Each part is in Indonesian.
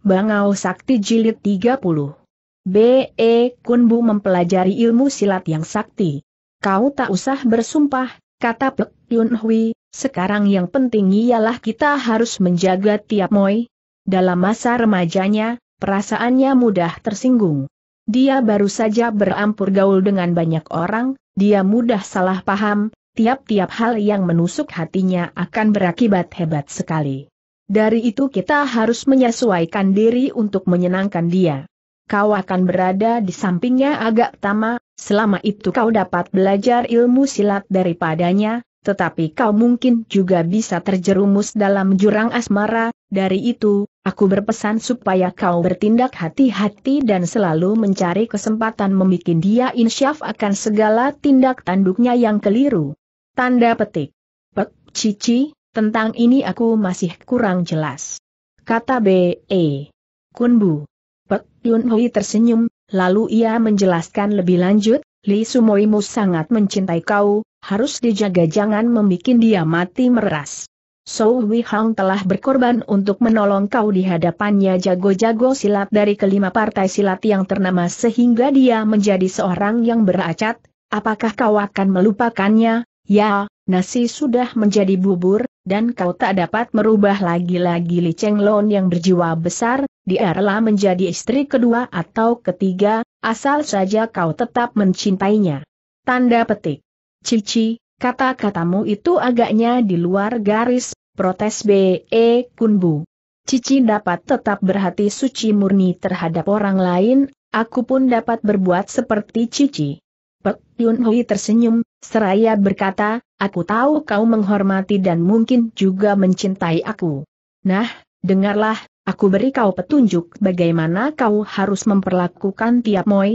Bangau Sakti Jilid 30. B.E. Kunbu mempelajari ilmu silat yang sakti. Kau tak usah bersumpah, kata Pek Yun Hui, sekarang yang penting ialah kita harus menjaga tiap moi. Dalam masa remajanya, perasaannya mudah tersinggung. Dia baru saja berampur gaul dengan banyak orang, dia mudah salah paham, tiap-tiap hal yang menusuk hatinya akan berakibat hebat sekali. Dari itu kita harus menyesuaikan diri untuk menyenangkan dia. Kau akan berada di sampingnya agak tama, selama itu kau dapat belajar ilmu silat daripadanya, tetapi kau mungkin juga bisa terjerumus dalam jurang asmara, dari itu, aku berpesan supaya kau bertindak hati-hati dan selalu mencari kesempatan membuat dia insyaf akan segala tindak tanduknya yang keliru. Tanda petik. Pek, cici, tentang ini aku masih kurang jelas. Kata B.E. Kunbu. Pek Yun Hui tersenyum, lalu ia menjelaskan lebih lanjut, Li Sumoimu sangat mencintai kau, harus dijaga jangan membuat dia mati meras. So Hui Hang telah berkorban untuk menolong kau di hadapannya jago-jago silat dari kelima partai silat yang ternama sehingga dia menjadi seorang yang beracat, apakah kau akan melupakannya? Ya, nasi sudah menjadi bubur, dan kau tak dapat merubah lagi-lagi Li Chenglon yang berjiwa besar, dia menjadi istri kedua atau ketiga, asal saja kau tetap mencintainya. Tanda petik. Cici, kata-katamu itu agaknya di luar garis, protes B.E. Kunbu. Cici dapat tetap berhati suci murni terhadap orang lain, aku pun dapat berbuat seperti Cici. Yun Hui tersenyum, seraya berkata, aku tahu kau menghormati dan mungkin juga mencintai aku. Nah, dengarlah, aku beri kau petunjuk bagaimana kau harus memperlakukan tiap moi.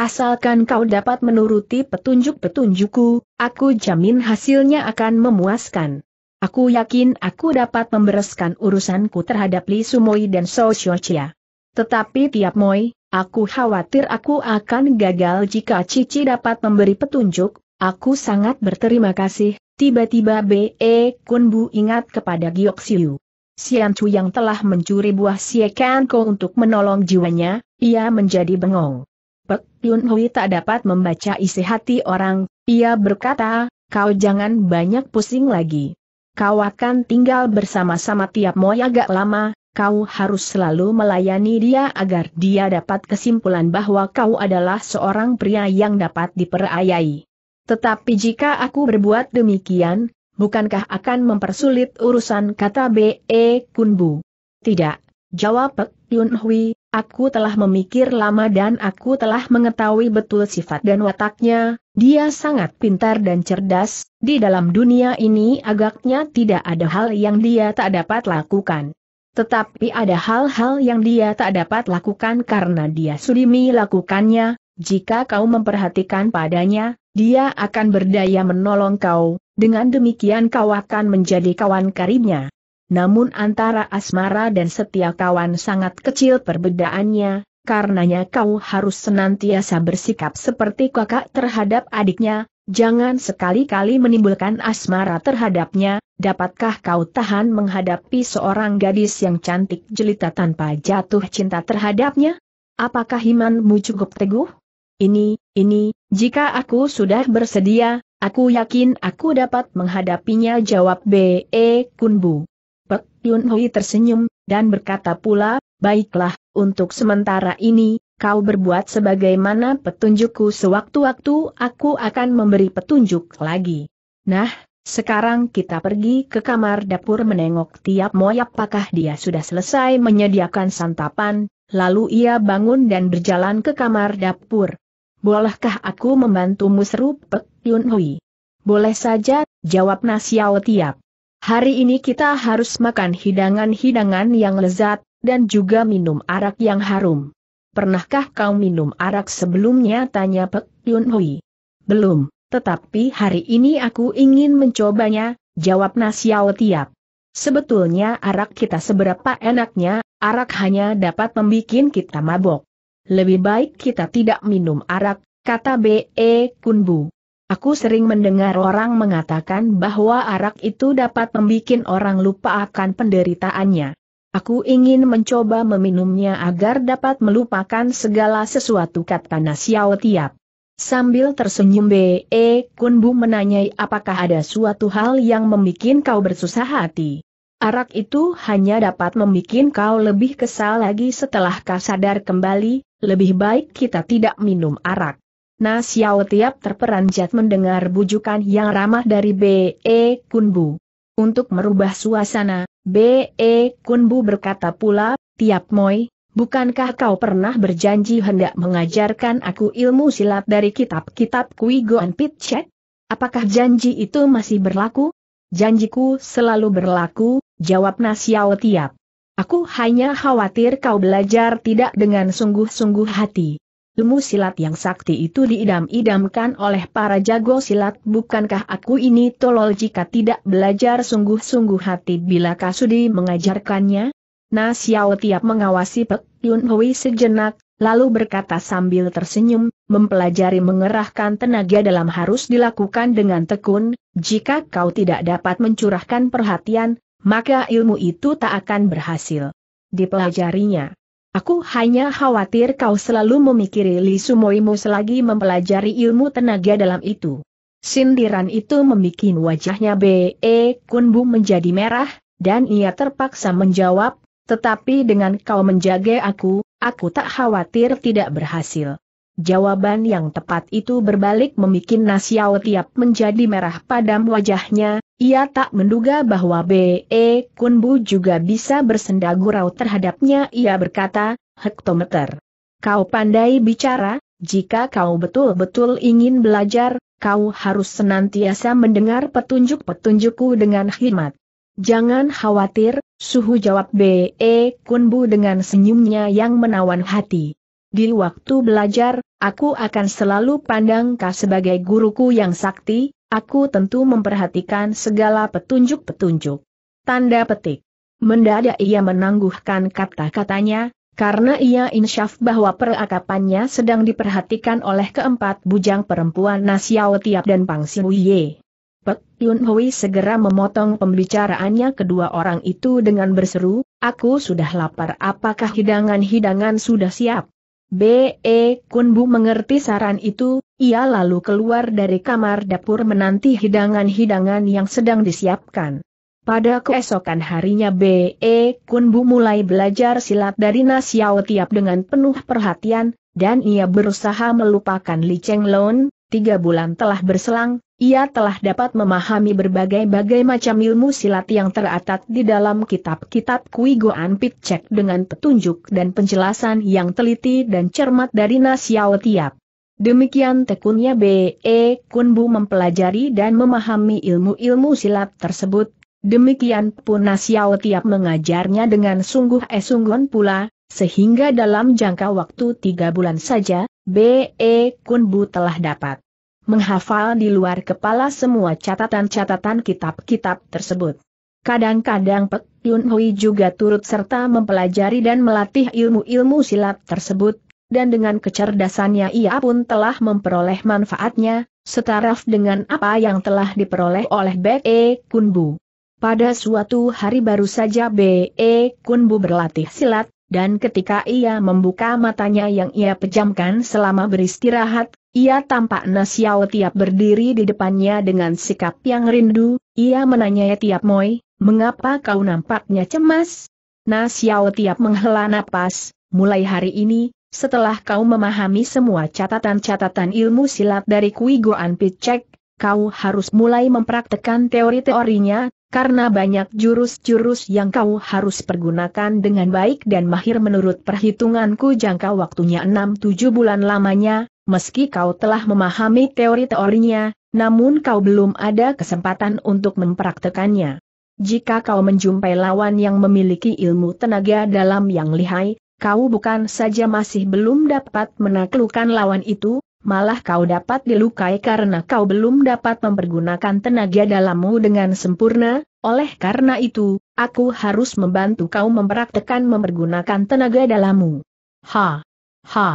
Asalkan kau dapat menuruti petunjuk-petunjukku, aku jamin hasilnya akan memuaskan. Aku yakin aku dapat membereskan urusanku terhadap Li Sumoi dan Sosiocia. Tetapi tiap moi, Aku khawatir aku akan gagal jika Cici dapat memberi petunjuk, aku sangat berterima kasih. Tiba-tiba B.E. Kunbu ingat kepada Giok Siu. Sian Chu yang telah mencuri buah Sie kan Ko untuk menolong jiwanya, ia menjadi bengong. Pek Yun Hui tak dapat membaca isi hati orang, ia berkata, kau jangan banyak pusing lagi. Kau akan tinggal bersama-sama tiap moy agak lama, kau harus selalu melayani dia agar dia dapat kesimpulan bahwa kau adalah seorang pria yang dapat diperayai. Tetapi jika aku berbuat demikian, bukankah akan mempersulit urusan kata B.E. Kunbu? Tidak, jawab Pek Yun Hui, aku telah memikir lama dan aku telah mengetahui betul sifat dan wataknya, dia sangat pintar dan cerdas, di dalam dunia ini agaknya tidak ada hal yang dia tak dapat lakukan. Tetapi ada hal-hal yang dia tak dapat lakukan karena dia sulimi lakukannya, jika kau memperhatikan padanya, dia akan berdaya menolong kau, dengan demikian kau akan menjadi kawan karibnya. Namun antara asmara dan setia kawan sangat kecil perbedaannya, karenanya kau harus senantiasa bersikap seperti kakak terhadap adiknya, jangan sekali-kali menimbulkan asmara terhadapnya, Dapatkah kau tahan menghadapi seorang gadis yang cantik jelita tanpa jatuh cinta terhadapnya? Apakah imanmu cukup teguh? Ini, ini, jika aku sudah bersedia, aku yakin aku dapat menghadapinya jawab B.E. Kunbu. Pek Yun Hui tersenyum, dan berkata pula, baiklah, untuk sementara ini, kau berbuat sebagaimana petunjukku sewaktu-waktu aku akan memberi petunjuk lagi. Nah, sekarang kita pergi ke kamar dapur menengok tiap moyap apakah dia sudah selesai menyediakan santapan, lalu ia bangun dan berjalan ke kamar dapur. Bolehkah aku membantumu seru Pek Yun Hui? Boleh saja, jawab Nasiao Tiap. Hari ini kita harus makan hidangan-hidangan yang lezat, dan juga minum arak yang harum. Pernahkah kau minum arak sebelumnya? Tanya Pek Yun Hui. Belum. Tetapi hari ini aku ingin mencobanya, jawab Nasiao Tiap. Sebetulnya arak kita seberapa enaknya, arak hanya dapat membuat kita mabok. Lebih baik kita tidak minum arak, kata B.E. Kunbu. Aku sering mendengar orang mengatakan bahwa arak itu dapat membuat orang lupa akan penderitaannya. Aku ingin mencoba meminumnya agar dapat melupakan segala sesuatu kata Nasiao Tiap. Sambil tersenyum B.E. E, Kunbu menanyai apakah ada suatu hal yang membuat kau bersusah hati. Arak itu hanya dapat membuat kau lebih kesal lagi setelah kau sadar kembali, lebih baik kita tidak minum arak. Nah Xiao tiap terperanjat mendengar bujukan yang ramah dari B.E. E, Kunbu. Untuk merubah suasana, B.E. E, Kunbu berkata pula, Tiap Moi, Bukankah kau pernah berjanji hendak mengajarkan aku ilmu silat dari kitab-kitab Kui Goan Pitchek? Apakah janji itu masih berlaku? Janjiku selalu berlaku, jawab Nasiao Tiap. Aku hanya khawatir kau belajar tidak dengan sungguh-sungguh hati. Ilmu silat yang sakti itu diidam-idamkan oleh para jago silat bukankah aku ini tolol jika tidak belajar sungguh-sungguh hati bila kasudi mengajarkannya? Nah Xiao Tiap mengawasi Pek Yun Hui sejenak, lalu berkata sambil tersenyum, mempelajari mengerahkan tenaga dalam harus dilakukan dengan tekun, jika kau tidak dapat mencurahkan perhatian, maka ilmu itu tak akan berhasil dipelajarinya. Aku hanya khawatir kau selalu memikiri Li Sumoimu selagi mempelajari ilmu tenaga dalam itu. Sindiran itu membuat wajahnya B.E. E Kunbu menjadi merah, dan ia terpaksa menjawab, tetapi dengan kau menjaga aku, aku tak khawatir tidak berhasil. Jawaban yang tepat itu berbalik memikin Nasiao Tiap menjadi merah padam wajahnya, ia tak menduga bahwa B.E. E Kunbu juga bisa bersenda gurau terhadapnya ia berkata, hektometer. Kau pandai bicara, jika kau betul-betul ingin belajar, kau harus senantiasa mendengar petunjuk-petunjukku dengan khidmat. Jangan khawatir, suhu jawab B.E. Kunbu dengan senyumnya yang menawan hati. Di waktu belajar, aku akan selalu pandang kau sebagai guruku yang sakti, aku tentu memperhatikan segala petunjuk-petunjuk. Tanda petik. Mendadak ia menangguhkan kata-katanya, karena ia insyaf bahwa perakapannya sedang diperhatikan oleh keempat bujang perempuan Nasiao Tiap dan Pang Siuye. Pek Yun Hui segera memotong pembicaraannya kedua orang itu dengan berseru, aku sudah lapar apakah hidangan-hidangan sudah siap? B.E. Kun Bu mengerti saran itu, ia lalu keluar dari kamar dapur menanti hidangan-hidangan yang sedang disiapkan. Pada keesokan harinya B.E. Kun Bu mulai belajar silat dari Nasiao Tiap dengan penuh perhatian, dan ia berusaha melupakan Li Cheng Lone, tiga bulan telah berselang, ia telah dapat memahami berbagai-bagai macam ilmu silat yang teratat di dalam kitab-kitab Kui Goan Pitcek dengan petunjuk dan penjelasan yang teliti dan cermat dari Nasiao Tiap. Demikian tekunnya B.E. E Kunbu mempelajari dan memahami ilmu-ilmu silat tersebut, demikian pun Nasiao Tiap mengajarnya dengan sungguh esunggon pula, sehingga dalam jangka waktu tiga bulan saja, B.E. Kunbu telah dapat menghafal di luar kepala semua catatan-catatan kitab-kitab tersebut. Kadang-kadang Pek Yun Hui juga turut serta mempelajari dan melatih ilmu-ilmu silat tersebut, dan dengan kecerdasannya ia pun telah memperoleh manfaatnya, setaraf dengan apa yang telah diperoleh oleh B.E. Kunbu. Pada suatu hari baru saja B.E. Kunbu berlatih silat, dan ketika ia membuka matanya yang ia pejamkan selama beristirahat, ia tampak Nasiao Tiap berdiri di depannya dengan sikap yang rindu, ia menanyai Tiap Moi, mengapa kau nampaknya cemas? Nasiao Tiap menghela napas, mulai hari ini, setelah kau memahami semua catatan-catatan ilmu silat dari Kui Goan Picek, kau harus mulai mempraktekan teori-teorinya, karena banyak jurus-jurus yang kau harus pergunakan dengan baik dan mahir menurut perhitunganku jangka waktunya 6-7 bulan lamanya, meski kau telah memahami teori-teorinya, namun kau belum ada kesempatan untuk mempraktekannya. Jika kau menjumpai lawan yang memiliki ilmu tenaga dalam yang lihai, kau bukan saja masih belum dapat menaklukkan lawan itu, malah kau dapat dilukai karena kau belum dapat mempergunakan tenaga dalammu dengan sempurna, oleh karena itu, aku harus membantu kau mempraktekan mempergunakan tenaga dalammu. Ha! Ha!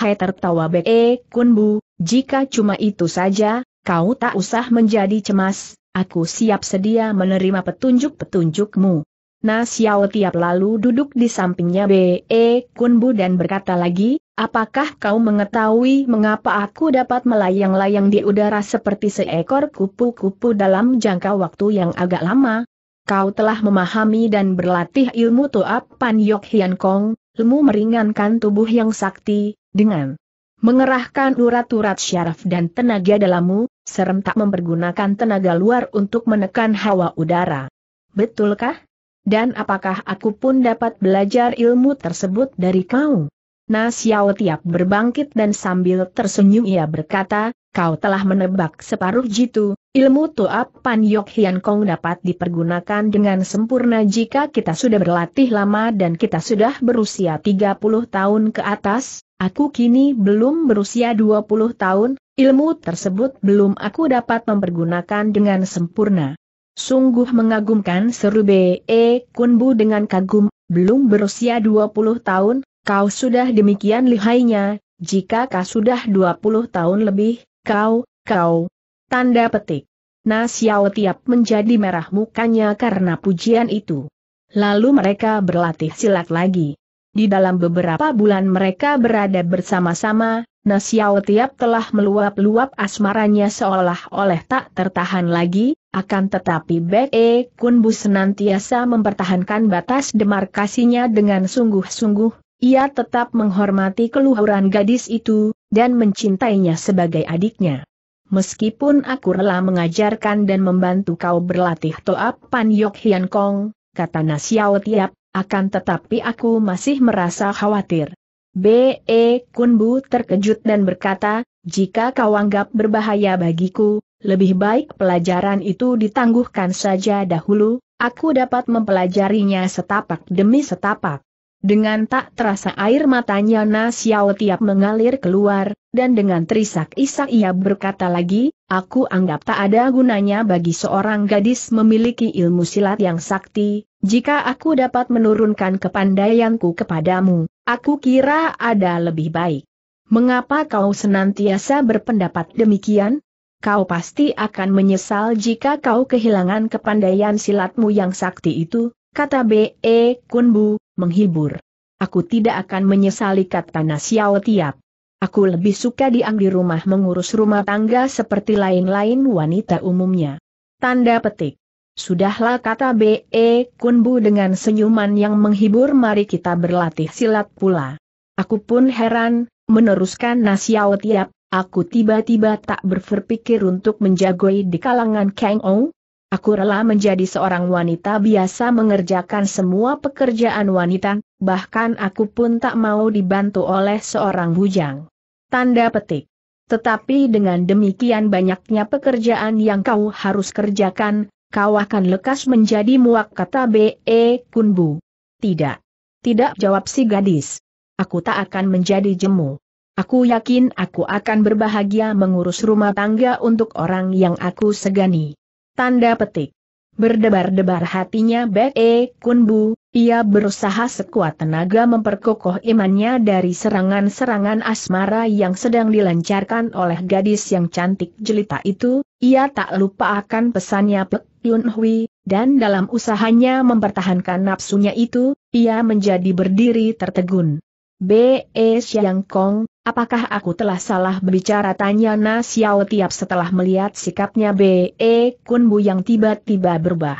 Hai tertawa Be Kunbu, jika cuma itu saja, kau tak usah menjadi cemas, aku siap sedia menerima petunjuk-petunjukmu. Na Xiao Tiap lalu duduk di sampingnya B.E. Kunbu dan berkata lagi, apakah kau mengetahui mengapa aku dapat melayang-layang di udara seperti seekor kupu-kupu dalam jangka waktu yang agak lama? Kau telah memahami dan berlatih ilmu Toap Pan Yok Hian Kong, ilmu meringankan tubuh yang sakti, dengan mengerahkan urat-urat syaraf dan tenaga dalammu, serentak mempergunakan tenaga luar untuk menekan hawa udara. Betulkah? Dan apakah aku pun dapat belajar ilmu tersebut dari kau? Nas Xiao Tiap berbangkit dan sambil tersenyum ia berkata, kau telah menebak separuh jitu, ilmu Tuap Pan Yok Hian Kong dapat dipergunakan dengan sempurna jika kita sudah berlatih lama dan kita sudah berusia 30 tahun ke atas, aku kini belum berusia 20 tahun, ilmu tersebut belum aku dapat mempergunakan dengan sempurna. Sungguh mengagumkan seru B.E. E. Kunbu dengan kagum, belum berusia 20 tahun, kau sudah demikian lihainya, jika kau sudah 20 tahun lebih, kau, kau. Tanda petik. Nasiao Tiap menjadi merah mukanya karena pujian itu. Lalu mereka berlatih silat lagi. Di dalam beberapa bulan mereka berada bersama-sama, Nasiao Tiap telah meluap-luap asmaranya seolah olah tak tertahan lagi, akan tetapi Bek E senantiasa mempertahankan batas demarkasinya dengan sungguh-sungguh, ia tetap menghormati keluhuran gadis itu, dan mencintainya sebagai adiknya. Meskipun aku rela mengajarkan dan membantu kau berlatih Toap Pan Yok Hian Kong, kata Nasiao Tiap, akan tetapi aku masih merasa khawatir. B.E. Kunbu terkejut dan berkata, jika kau anggap berbahaya bagiku, lebih baik pelajaran itu ditangguhkan saja dahulu, aku dapat mempelajarinya setapak demi setapak. Dengan tak terasa air matanya Na Xiao tiap mengalir keluar, dan dengan terisak-isak ia berkata lagi, aku anggap tak ada gunanya bagi seorang gadis memiliki ilmu silat yang sakti, jika aku dapat menurunkan kepandaianku kepadamu, aku kira ada lebih baik. Mengapa kau senantiasa berpendapat demikian? kau pasti akan menyesal jika kau kehilangan kepandaian silatmu yang sakti itu, kata B.E. E Kunbu, menghibur. Aku tidak akan menyesali kata Nasiao Tiap. Aku lebih suka diang di rumah mengurus rumah tangga seperti lain-lain wanita umumnya. Tanda petik. Sudahlah kata B.E. E Kunbu dengan senyuman yang menghibur mari kita berlatih silat pula. Aku pun heran, meneruskan Nasiao Tiap, Aku tiba-tiba tak berpikir untuk menjagoi di kalangan Kang Ou. Aku rela menjadi seorang wanita biasa mengerjakan semua pekerjaan wanita, bahkan aku pun tak mau dibantu oleh seorang bujang. Tanda petik. Tetapi dengan demikian banyaknya pekerjaan yang kau harus kerjakan, kau akan lekas menjadi muak kata B.E. Kunbu. Tidak. Tidak jawab si gadis. Aku tak akan menjadi jemu. Aku yakin aku akan berbahagia mengurus rumah tangga untuk orang yang aku segani. Tanda petik. Berdebar-debar hatinya Bek E Kunbu, ia berusaha sekuat tenaga memperkokoh imannya dari serangan-serangan asmara yang sedang dilancarkan oleh gadis yang cantik jelita itu, ia tak lupa akan pesannya Pek Yun Hui, dan dalam usahanya mempertahankan nafsunya itu, ia menjadi berdiri tertegun. B.E. Siang Kong, Apakah aku telah salah berbicara tanya Na Xiao Tiap setelah melihat sikapnya B.E. Kunbu yang tiba-tiba berubah?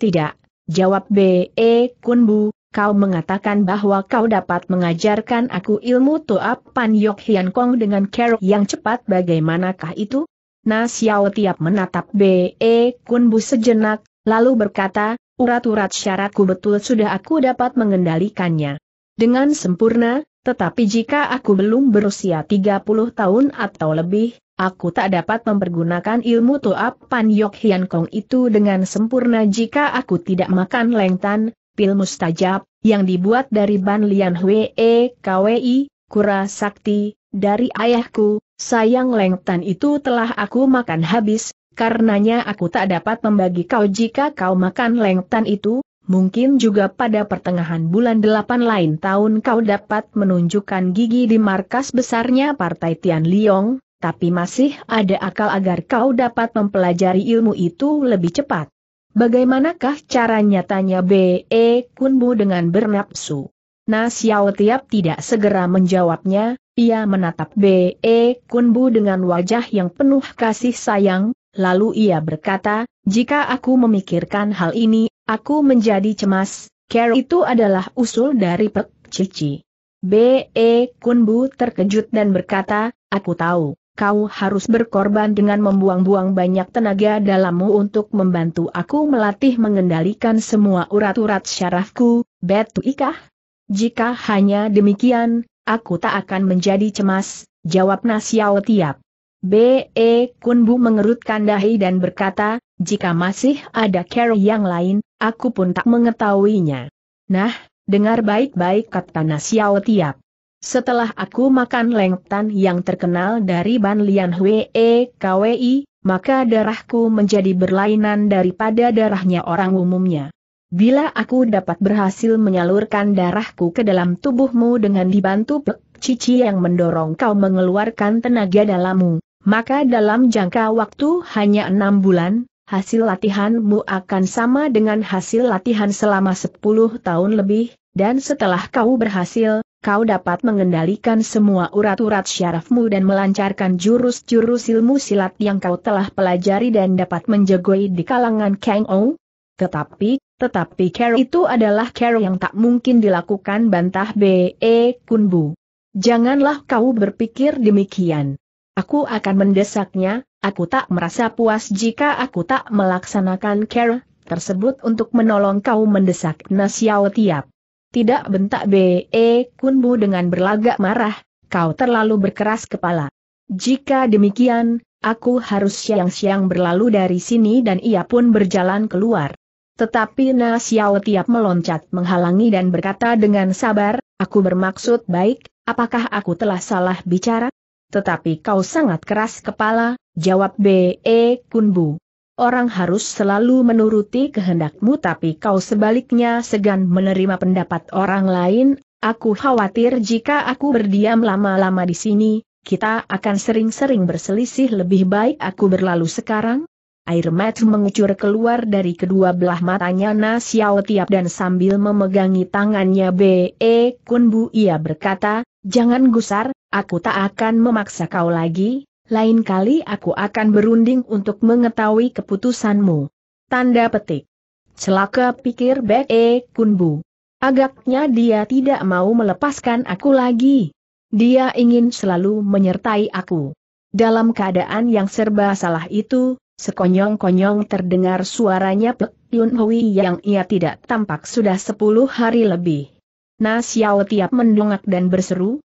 Tidak, jawab B.E. Kunbu, kau mengatakan bahwa kau dapat mengajarkan aku ilmu Toap Pan Yok Hian Kong dengan kerok yang cepat bagaimanakah itu? Na Xiao Tiap menatap B.E. Kunbu sejenak, lalu berkata, urat-urat syaratku betul sudah aku dapat mengendalikannya. Dengan sempurna, tetapi jika aku belum berusia 30 tahun atau lebih, aku tak dapat mempergunakan ilmu toap Pan Yok Hian Kong itu dengan sempurna jika aku tidak makan lengtan, pil mustajab, yang dibuat dari Ban Lian hwee kwei Kura Sakti, dari ayahku, sayang lengtan itu telah aku makan habis, karenanya aku tak dapat membagi kau jika kau makan lengtan itu, Mungkin juga pada pertengahan bulan delapan lain tahun kau dapat menunjukkan gigi di markas besarnya Partai Tian Liong, tapi masih ada akal agar kau dapat mempelajari ilmu itu lebih cepat. Bagaimanakah cara nyatanya B.E. Kunbu dengan bernapsu? Nah Tiap tidak segera menjawabnya, ia menatap B.E. Kunbu dengan wajah yang penuh kasih sayang, lalu ia berkata, jika aku memikirkan hal ini, Aku menjadi cemas, Carol itu adalah usul dari Pek Cici. B.E. Kunbu terkejut dan berkata, aku tahu, kau harus berkorban dengan membuang-buang banyak tenaga dalammu untuk membantu aku melatih mengendalikan semua urat-urat syarafku, betu ikah? Jika hanya demikian, aku tak akan menjadi cemas, jawab Nasiao Tiap. B.E. Kunbu mengerutkan dahi dan berkata, jika masih ada Carol yang lain, Aku pun tak mengetahuinya. Nah, dengar baik-baik kata Nasiao Tiap. Setelah aku makan lengtan yang terkenal dari Ban Lian Hwe KWI, maka darahku menjadi berlainan daripada darahnya orang umumnya. Bila aku dapat berhasil menyalurkan darahku ke dalam tubuhmu dengan dibantu pek cici yang mendorong kau mengeluarkan tenaga dalammu, maka dalam jangka waktu hanya enam bulan, hasil latihanmu akan sama dengan hasil latihan selama 10 tahun lebih, dan setelah kau berhasil, kau dapat mengendalikan semua urat-urat syarafmu dan melancarkan jurus-jurus ilmu silat yang kau telah pelajari dan dapat menjagoi di kalangan Kang O. Tetapi, tetapi care itu adalah care yang tak mungkin dilakukan bantah B.E. Kunbu. Janganlah kau berpikir demikian. Aku akan mendesaknya, aku tak merasa puas jika aku tak melaksanakan care tersebut untuk menolong kau mendesak Nasiao Tiap. Tidak bentak B.E. E, Kunbu dengan berlagak marah, kau terlalu berkeras kepala. Jika demikian, aku harus siang-siang berlalu dari sini dan ia pun berjalan keluar. Tetapi Nasiao tiap meloncat menghalangi dan berkata dengan sabar, aku bermaksud baik, apakah aku telah salah bicara? Tetapi kau sangat keras kepala, jawab B.E. E Kunbu. Orang harus selalu menuruti kehendakmu tapi kau sebaliknya segan menerima pendapat orang lain, aku khawatir jika aku berdiam lama-lama di sini, kita akan sering-sering berselisih lebih baik aku berlalu sekarang. Air mata mengucur keluar dari kedua belah matanya Na Xiao Tiap dan sambil memegangi tangannya B.E. E Kunbu ia berkata, Jangan gusar, Aku tak akan memaksa kau lagi, lain kali aku akan berunding untuk mengetahui keputusanmu. Tanda petik. Celaka pikir Bek E Kunbu. Agaknya dia tidak mau melepaskan aku lagi. Dia ingin selalu menyertai aku. Dalam keadaan yang serba salah itu, sekonyong-konyong terdengar suaranya Pek Yun Hui yang ia tidak tampak sudah sepuluh hari lebih. Nasiao tiap mendongak dan berseru,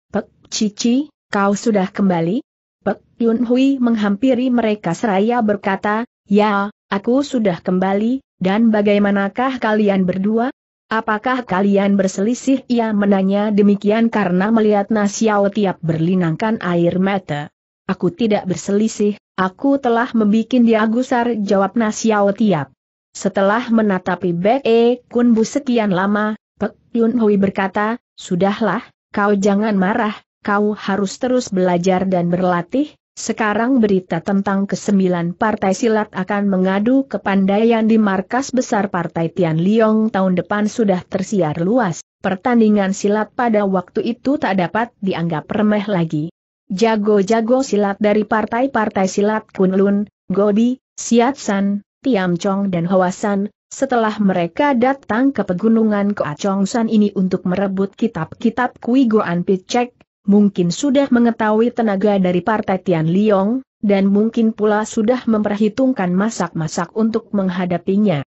Cici, kau sudah kembali? Pek Yun Hui menghampiri mereka seraya berkata, Ya, aku sudah kembali, dan bagaimanakah kalian berdua? Apakah kalian berselisih? Ia menanya demikian karena melihat Nasiao tiap berlinangkan air mata. Aku tidak berselisih, aku telah membuat dia gusar jawab Nasiao tiap. Setelah menatapi Bek E Kun Bu sekian lama, Pek Yun Hui berkata, Sudahlah, kau jangan marah, kau harus terus belajar dan berlatih, sekarang berita tentang kesembilan partai silat akan mengadu ke kepandaian di markas besar Partai Tian Liong tahun depan sudah tersiar luas. Pertandingan silat pada waktu itu tak dapat dianggap remeh lagi. Jago-jago silat dari partai-partai silat Kunlun, Gobi, Siatsan, Tiamcong dan Hawasan, setelah mereka datang ke pegunungan Koacongsan ini untuk merebut kitab-kitab Kui Goan Picek, mungkin sudah mengetahui tenaga dari partai Tian Liong, dan mungkin pula sudah memperhitungkan masak-masak untuk menghadapinya.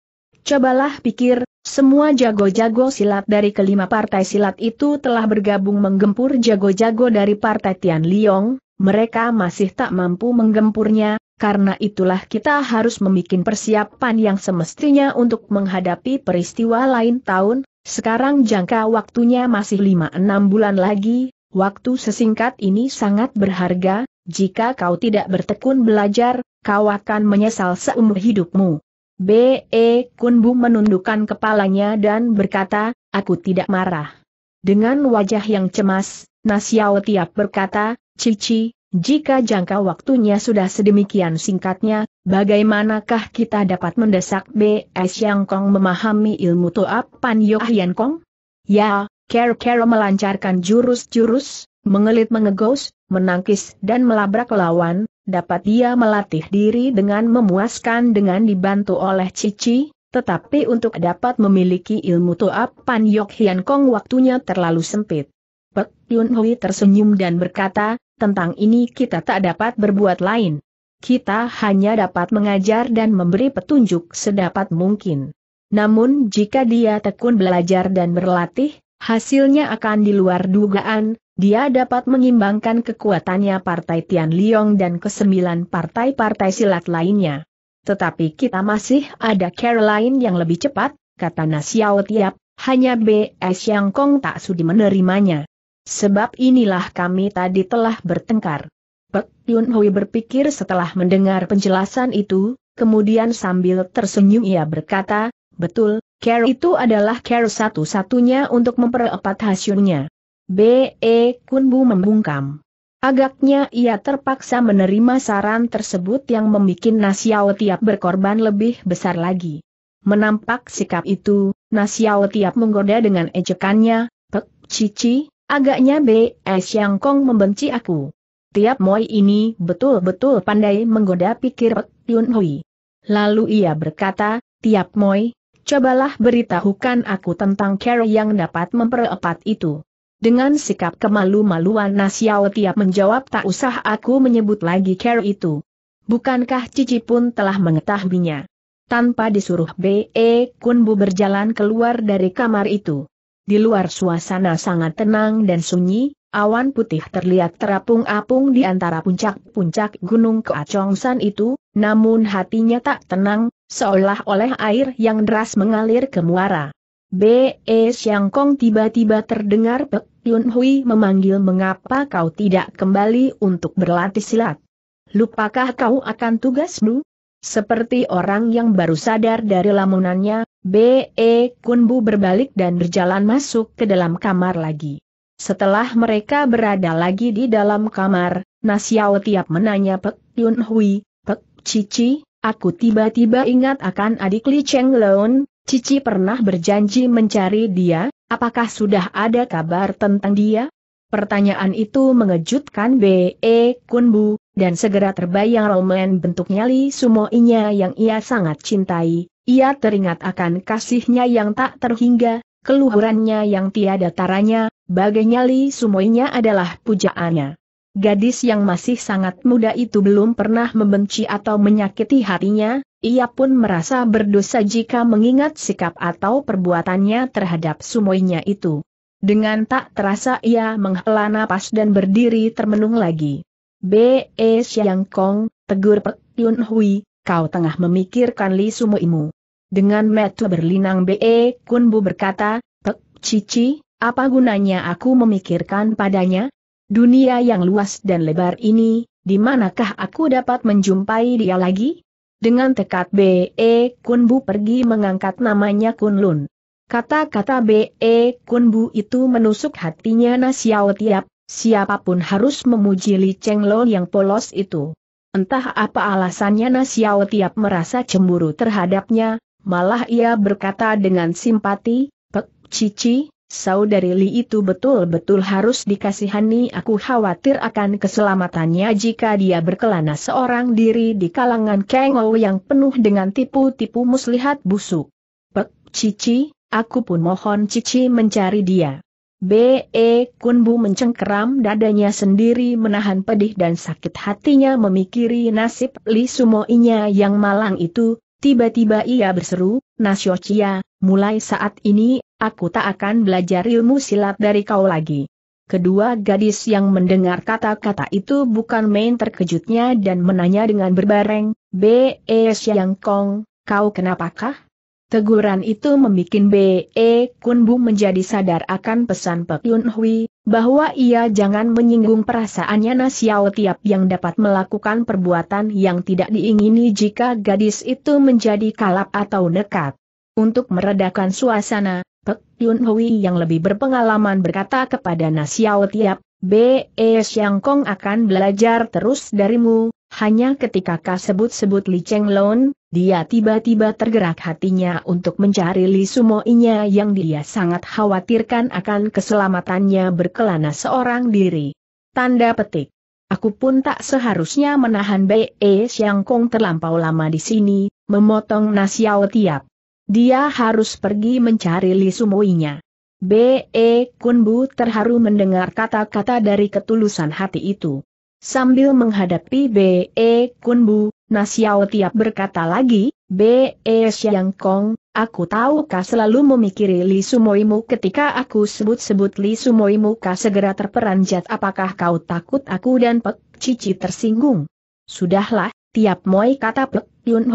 Cobalah pikir, semua jago-jago silat dari kelima partai silat itu telah bergabung menggempur jago-jago dari partai Tian Liong, mereka masih tak mampu menggempurnya, karena itulah kita harus membuat persiapan yang semestinya untuk menghadapi peristiwa lain tahun, sekarang jangka waktunya masih 5-6 bulan lagi, waktu sesingkat ini sangat berharga, jika kau tidak bertekun belajar, kau akan menyesal seumur hidupmu. B.E. Kunbu menundukkan kepalanya dan berkata, aku tidak marah. Dengan wajah yang cemas, Nasiao Tiap berkata, Cici, jika jangka waktunya sudah sedemikian singkatnya, bagaimanakah kita dapat mendesak B.S. Yang Kong memahami ilmu Toa Pan Yoh ah Yan Kong? Ya, kero melancarkan jurus-jurus, mengelit mengegos, menangkis dan melabrak lawan, dapat dia melatih diri dengan memuaskan dengan dibantu oleh Cici, tetapi untuk dapat memiliki ilmu tuap, Pan Yok Hian Kong waktunya terlalu sempit. Pek Yun Hui tersenyum dan berkata, tentang ini kita tak dapat berbuat lain. Kita hanya dapat mengajar dan memberi petunjuk sedapat mungkin. Namun jika dia tekun belajar dan berlatih, Hasilnya akan di luar dugaan, dia dapat mengimbangkan kekuatannya Partai Tian Liong dan kesembilan partai-partai silat lainnya. Tetapi kita masih ada Caroline yang lebih cepat, kata Nasiao Tiap, hanya B.S. Yang Kong tak sudi menerimanya. Sebab inilah kami tadi telah bertengkar. Pek Yun Hui berpikir setelah mendengar penjelasan itu, kemudian sambil tersenyum ia berkata, betul, Care itu adalah care satu-satunya untuk memperepat hasilnya. B.E. Kunbu membungkam. Agaknya ia terpaksa menerima saran tersebut yang membuat Nasiao tiap berkorban lebih besar lagi. Menampak sikap itu, Nasiao tiap menggoda dengan ejekannya, Pek, Cici, agaknya B.E. Siang Kong membenci aku. Tiap Moi ini betul-betul pandai menggoda pikir Pek Yun Hui. Lalu ia berkata, Tiap Moi, cobalah beritahukan aku tentang cara yang dapat memperepat itu. Dengan sikap kemalu-maluan Nasiao tiap menjawab tak usah aku menyebut lagi Carol itu. Bukankah Cici pun telah mengetahuinya? Tanpa disuruh B.E. Kunbu berjalan keluar dari kamar itu. Di luar suasana sangat tenang dan sunyi, awan putih terlihat terapung-apung di antara puncak-puncak gunung Keacongsan itu, namun hatinya tak tenang, seolah-olah air yang deras mengalir ke muara. B.E. Siang Kong tiba-tiba terdengar Pek Yun Hui memanggil mengapa kau tidak kembali untuk berlatih silat. Lupakah kau akan tugasmu? Seperti orang yang baru sadar dari lamunannya, B.E. Kunbu berbalik dan berjalan masuk ke dalam kamar lagi. Setelah mereka berada lagi di dalam kamar, Nasiao tiap menanya Pek Yun Hui, Pek Cici, Aku tiba-tiba ingat akan adik Li Cheng Leon, Cici pernah berjanji mencari dia, apakah sudah ada kabar tentang dia? Pertanyaan itu mengejutkan B.E. Kunbu, dan segera terbayang roman bentuknya Li Sumoinya yang ia sangat cintai, ia teringat akan kasihnya yang tak terhingga, keluhurannya yang tiada taranya, nyali Sumo Sumoinya adalah pujaannya. Gadis yang masih sangat muda itu belum pernah membenci atau menyakiti hatinya, ia pun merasa berdosa jika mengingat sikap atau perbuatannya terhadap sumoinya itu. Dengan tak terasa ia menghela napas dan berdiri termenung lagi. B.E. Siang Kong, tegur Pek Yun Hui, kau tengah memikirkan Li Sumoimu. Dengan metu berlinang B.E. Kun Bu berkata, Pek Cici, apa gunanya aku memikirkan padanya? Dunia yang luas dan lebar ini, di manakah aku dapat menjumpai dia lagi? Dengan tekad B.E. Kunbu pergi mengangkat namanya Kunlun. Kata-kata B.E. Kunbu itu menusuk hatinya Nasiao Tiap, siapapun harus memuji Li Cheng Lo yang polos itu. Entah apa alasannya Nasiao Tiap merasa cemburu terhadapnya, malah ia berkata dengan simpati, Pek Cici, Saudari Li itu betul-betul harus dikasihani aku khawatir akan keselamatannya jika dia berkelana seorang diri di kalangan Kengou yang penuh dengan tipu-tipu muslihat busuk. Pek, Cici, aku pun mohon Cici mencari dia. B.E. Kunbu mencengkeram dadanya sendiri menahan pedih dan sakit hatinya memikiri nasib Li Sumoinya yang malang itu, tiba-tiba ia berseru, Nasyocia, mulai saat ini, aku tak akan belajar ilmu silat dari kau lagi. Kedua gadis yang mendengar kata-kata itu bukan main terkejutnya dan menanya dengan berbareng, B.E. Siang Kong, kau kenapakah? Teguran itu membuat B.E. Kun menjadi sadar akan pesan Pek Yun Hui, bahwa ia jangan menyinggung perasaannya Nasiao Tiap yang dapat melakukan perbuatan yang tidak diingini jika gadis itu menjadi kalap atau nekat. Untuk meredakan suasana, Pek Yun Hui yang lebih berpengalaman berkata kepada Nasiao Tiap, B.E. Siang Kong akan belajar terus darimu, hanya ketika kau sebut-sebut Li Cheng Lon, dia tiba-tiba tergerak hatinya untuk mencari Li Sumoinya yang dia sangat khawatirkan akan keselamatannya berkelana seorang diri. Tanda petik. Aku pun tak seharusnya menahan Be Xiang Kong terlampau lama di sini, memotong Nasiao tiap. Dia harus pergi mencari Li Sumoinya. Be Kunbu terharu mendengar kata-kata dari ketulusan hati itu. Sambil menghadapi B.E. Kunbu, Nasiao tiap berkata lagi, B.E. Siang Kong, aku tahu kau selalu memikiri Li Sumoimu ketika aku sebut-sebut Li Sumoimu kau segera terperanjat apakah kau takut aku dan Pek Cici tersinggung. Sudahlah, tiap moi kata Pek Yun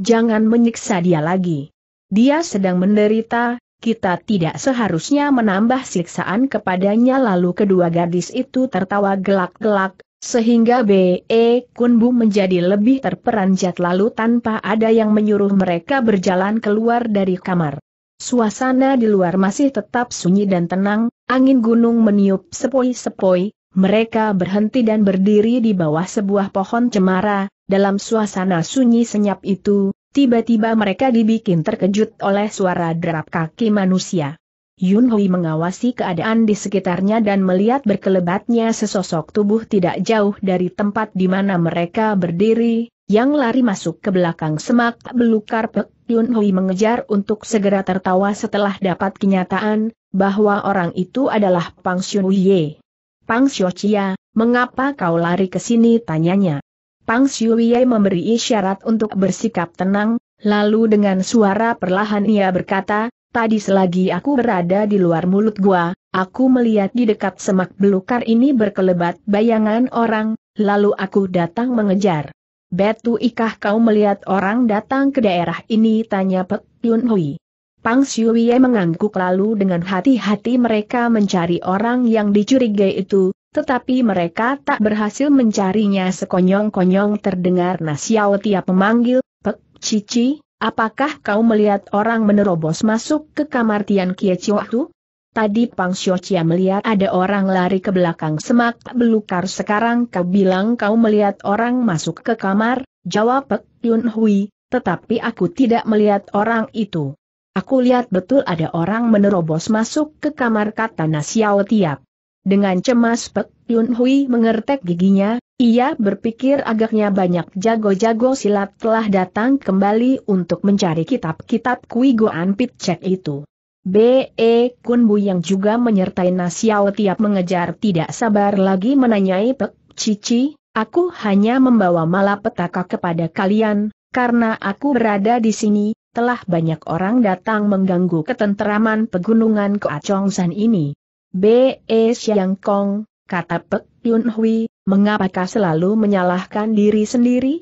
Jangan menyiksa dia lagi. Dia sedang menderita, kita tidak seharusnya menambah siksaan kepadanya lalu kedua gadis itu tertawa gelak-gelak, sehingga B.E. Kunbu menjadi lebih terperanjat lalu tanpa ada yang menyuruh mereka berjalan keluar dari kamar. Suasana di luar masih tetap sunyi dan tenang, angin gunung meniup sepoi-sepoi, mereka berhenti dan berdiri di bawah sebuah pohon cemara, dalam suasana sunyi senyap itu, tiba-tiba mereka dibikin terkejut oleh suara derap kaki manusia. Yun Hui mengawasi keadaan di sekitarnya dan melihat berkelebatnya sesosok tubuh tidak jauh dari tempat di mana mereka berdiri, yang lari masuk ke belakang semak belukar Pek Yun Hui mengejar untuk segera tertawa setelah dapat kenyataan, bahwa orang itu adalah Pang Xiu Ye. Pang Xiu Chia, mengapa kau lari ke sini tanyanya. Pang Xiu Ye memberi isyarat untuk bersikap tenang, lalu dengan suara perlahan ia berkata, Tadi selagi aku berada di luar mulut gua, aku melihat di dekat semak belukar ini berkelebat bayangan orang, lalu aku datang mengejar. Betu ikah kau melihat orang datang ke daerah ini tanya Pek Yun Hui. Pang Xiuye mengangguk lalu dengan hati-hati mereka mencari orang yang dicurigai itu, tetapi mereka tak berhasil mencarinya sekonyong-konyong terdengar Nasiao tiap memanggil, Pek Cici, Apakah kau melihat orang menerobos masuk ke kamar Tian Kie itu? Tadi Pang Xiochia melihat ada orang lari ke belakang semak belukar sekarang kau bilang kau melihat orang masuk ke kamar, jawab Pek Yun Hui, tetapi aku tidak melihat orang itu. Aku lihat betul ada orang menerobos masuk ke kamar kata Nasiao Tiap. Dengan cemas Pek Yun Hui mengertek giginya, ia berpikir agaknya banyak jago-jago silat telah datang kembali untuk mencari kitab-kitab Kui Goan Pitcek itu. B.E. Kun Bu yang juga menyertai Nasiao tiap mengejar tidak sabar lagi menanyai Pek Cici, aku hanya membawa malapetaka kepada kalian, karena aku berada di sini, telah banyak orang datang mengganggu ketenteraman pegunungan Keacongsan ini. B.E. Siang Kong, kata Pek Yun Hui, mengapakah selalu menyalahkan diri sendiri?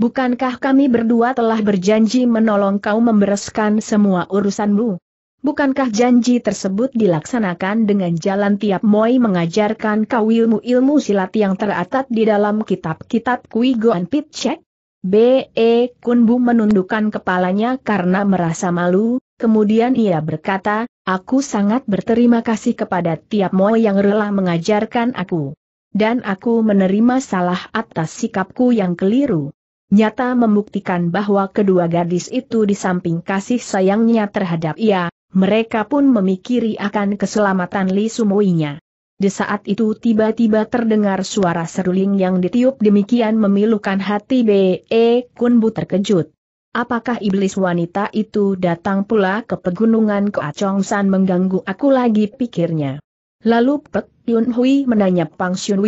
Bukankah kami berdua telah berjanji menolong kau membereskan semua urusanmu? Bukankah janji tersebut dilaksanakan dengan jalan tiap moi mengajarkan kau ilmu-ilmu silat yang teratat di dalam kitab-kitab Kui Goan Pit Chek? B.E. Kunbu menundukkan kepalanya karena merasa malu, kemudian ia berkata, Aku sangat berterima kasih kepada tiap Mo yang rela mengajarkan aku. Dan aku menerima salah atas sikapku yang keliru. Nyata membuktikan bahwa kedua gadis itu di samping kasih sayangnya terhadap ia, mereka pun memikiri akan keselamatan Li Sumuinya. Di saat itu tiba-tiba terdengar suara seruling yang ditiup demikian memilukan hati B.E. E Kunbu terkejut. Apakah iblis wanita itu datang pula ke pegunungan Keacong San mengganggu aku lagi pikirnya. Lalu Pek Yun Hui menanya Pang Shun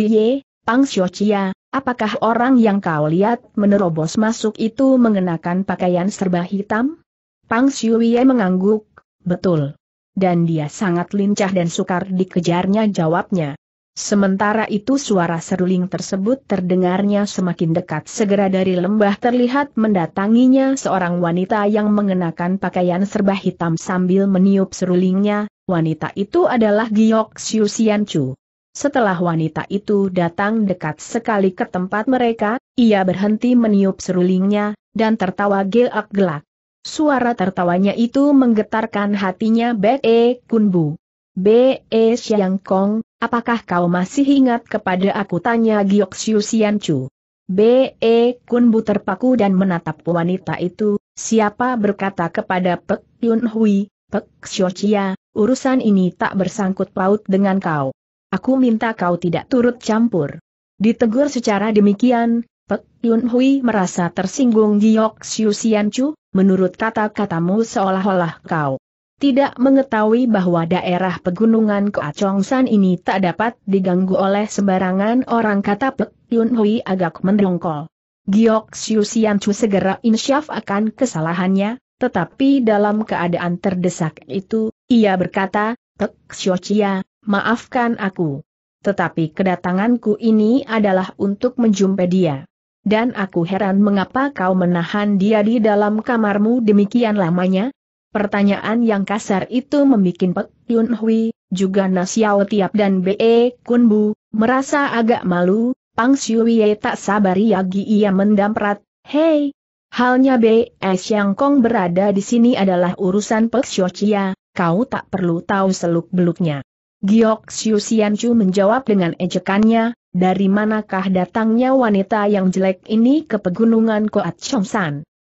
Pang Shio Chia, apakah orang yang kau lihat menerobos masuk itu mengenakan pakaian serba hitam? Pang Shio mengangguk, betul. Dan dia sangat lincah dan sukar dikejarnya jawabnya. Sementara itu suara seruling tersebut terdengarnya semakin dekat segera dari lembah terlihat mendatanginya seorang wanita yang mengenakan pakaian serba hitam sambil meniup serulingnya, wanita itu adalah Giok Xiu Chu. Setelah wanita itu datang dekat sekali ke tempat mereka, ia berhenti meniup serulingnya, dan tertawa gelak-gelak. Suara tertawanya itu menggetarkan hatinya Be Kun Bu. Be Xiang Kong, Apakah kau masih ingat kepada aku tanya Gyoksyu Sianchu? B.E. Kunbu terpaku dan menatap wanita itu, siapa berkata kepada Pek Yun Hui, Pek Xiochia, urusan ini tak bersangkut paut dengan kau. Aku minta kau tidak turut campur. Ditegur secara demikian, Pek Yun Hui merasa tersinggung Giok Xiu Sian Chu, menurut kata-katamu seolah-olah kau tidak mengetahui bahwa daerah pegunungan Koacongsan ini tak dapat diganggu oleh sembarangan orang kata Pek Yun Hui agak mendongkol. Giok Siu Sian Chu segera insyaf akan kesalahannya, tetapi dalam keadaan terdesak itu, ia berkata, Pek Siu Chia, maafkan aku. Tetapi kedatanganku ini adalah untuk menjumpai dia. Dan aku heran mengapa kau menahan dia di dalam kamarmu demikian lamanya, Pertanyaan yang kasar itu membuat Pek Yun Hui, juga Nasiao Tiap dan Be Kun merasa agak malu, Pang Siuye tak sabar yagi ia mendamprat, Hei, halnya Be Xiang Kong berada di sini adalah urusan Pek Xiochia, kau tak perlu tahu seluk-beluknya. Giok Xiu Chu menjawab dengan ejekannya, dari manakah datangnya wanita yang jelek ini ke pegunungan Koat Chong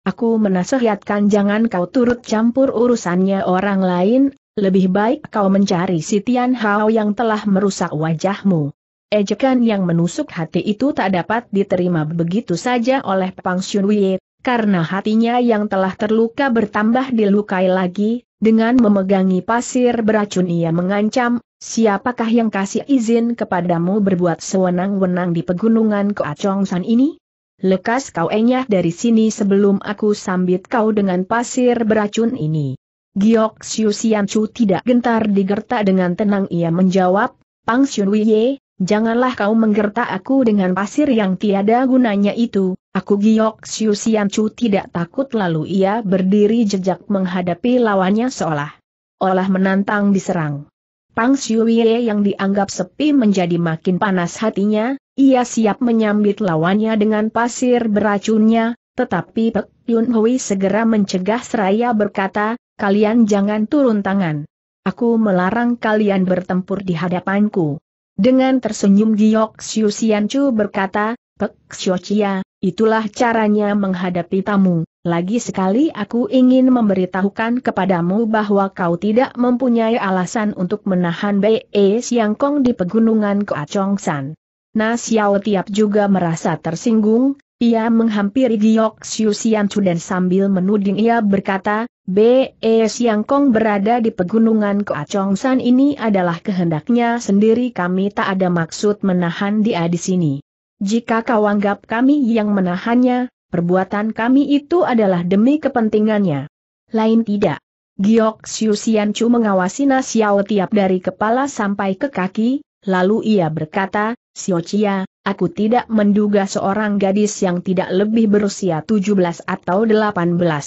Aku menasehatkan jangan kau turut campur urusannya orang lain, lebih baik kau mencari si Tian Hao yang telah merusak wajahmu. Ejekan yang menusuk hati itu tak dapat diterima begitu saja oleh Pang Xunwei, karena hatinya yang telah terluka bertambah dilukai lagi, dengan memegangi pasir beracun ia mengancam, siapakah yang kasih izin kepadamu berbuat sewenang-wenang di pegunungan San ini? Lekas kau enyah dari sini sebelum aku sambit kau dengan pasir beracun ini. Giok Siu Xiu Chu tidak gentar digertak dengan tenang ia menjawab, Pang Siu Ye, janganlah kau menggertak aku dengan pasir yang tiada gunanya itu, aku Giok Siu Xiu Chu tidak takut lalu ia berdiri jejak menghadapi lawannya seolah olah menantang diserang. Pang Siu Ye yang dianggap sepi menjadi makin panas hatinya, ia siap menyambit lawannya dengan pasir beracunnya, tetapi Pek Yun Hui segera mencegah seraya berkata, kalian jangan turun tangan. Aku melarang kalian bertempur di hadapanku. Dengan tersenyum Giok Xiu Chu berkata, Pek Xiu Chia, itulah caranya menghadapi tamu. Lagi sekali aku ingin memberitahukan kepadamu bahwa kau tidak mempunyai alasan untuk menahan Siang Kong di pegunungan Chong San. Nah, Xiao Tiap juga merasa tersinggung, ia menghampiri Giok Siu Sian Chu dan sambil menuding ia berkata, B.E. Siang Kong berada di pegunungan Keacong San ini adalah kehendaknya sendiri kami tak ada maksud menahan dia di sini. Jika kau anggap kami yang menahannya, perbuatan kami itu adalah demi kepentingannya. Lain tidak. Giok Siu Sian Chu mengawasi Nasiao Tiap dari kepala sampai ke kaki, lalu ia berkata, Siocia, aku tidak menduga seorang gadis yang tidak lebih berusia 17 atau 18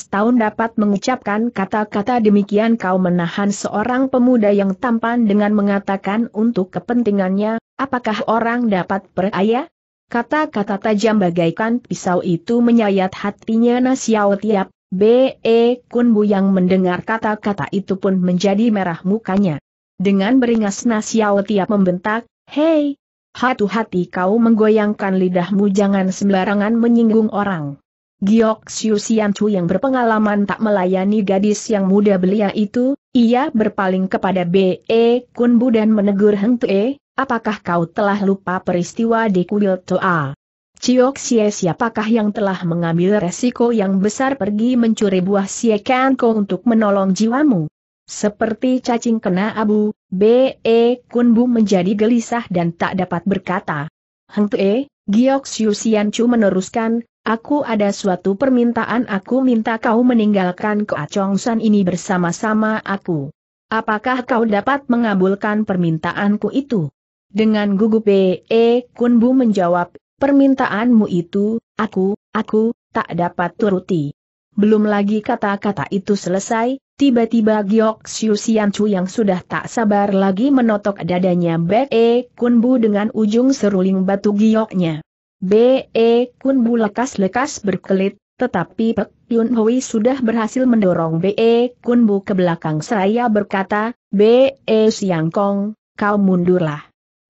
tahun dapat mengucapkan kata-kata demikian kau menahan seorang pemuda yang tampan dengan mengatakan untuk kepentingannya, apakah orang dapat peraya? Kata-kata tajam bagaikan pisau itu menyayat hatinya Nasiao Tiap, B.E. Kunbu yang mendengar kata-kata itu pun menjadi merah mukanya. Dengan beringas Nasiao Tiap membentak, Hei, hati-hati kau menggoyangkan lidahmu jangan sembarangan menyinggung orang. Giok Xiu Sian yang berpengalaman tak melayani gadis yang muda belia itu, ia berpaling kepada B.E. Kun Bu dan menegur Heng Tue, apakah kau telah lupa peristiwa di kuil Toa? Ciok Xie siapakah yang telah mengambil resiko yang besar pergi mencuri buah Xie Kanko untuk menolong jiwamu? Seperti cacing kena abu, B.E. Kunbu menjadi gelisah dan tak dapat berkata. Heng Tue, Giyok Siu Sian Chu meneruskan, aku ada suatu permintaan aku minta kau meninggalkan San ini bersama-sama aku. Apakah kau dapat mengabulkan permintaanku itu? Dengan gugup B.E. Kunbu menjawab, permintaanmu itu, aku, aku, tak dapat turuti. Belum lagi kata-kata itu selesai, tiba-tiba Giok Xiu Sian Chu yang sudah tak sabar lagi menotok dadanya be kunbu dengan ujung seruling batu gioknya. Be kunbu lekas-lekas berkelit, tetapi Pek Yun Hui sudah berhasil mendorong Be kunbu ke belakang saya berkata, Be siangkong, kau mundurlah.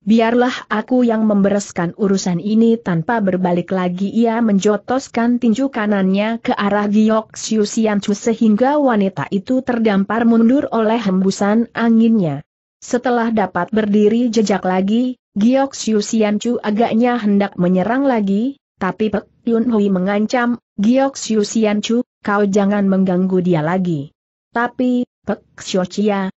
Biarlah aku yang membereskan urusan ini tanpa berbalik lagi ia menjotoskan tinju kanannya ke arah Giok Xiu sehingga wanita itu terdampar mundur oleh hembusan anginnya. Setelah dapat berdiri jejak lagi, Giok Xiu agaknya hendak menyerang lagi, tapi Pek Yun Hui mengancam, Giok Xiu kau jangan mengganggu dia lagi. Tapi, Pek Xiu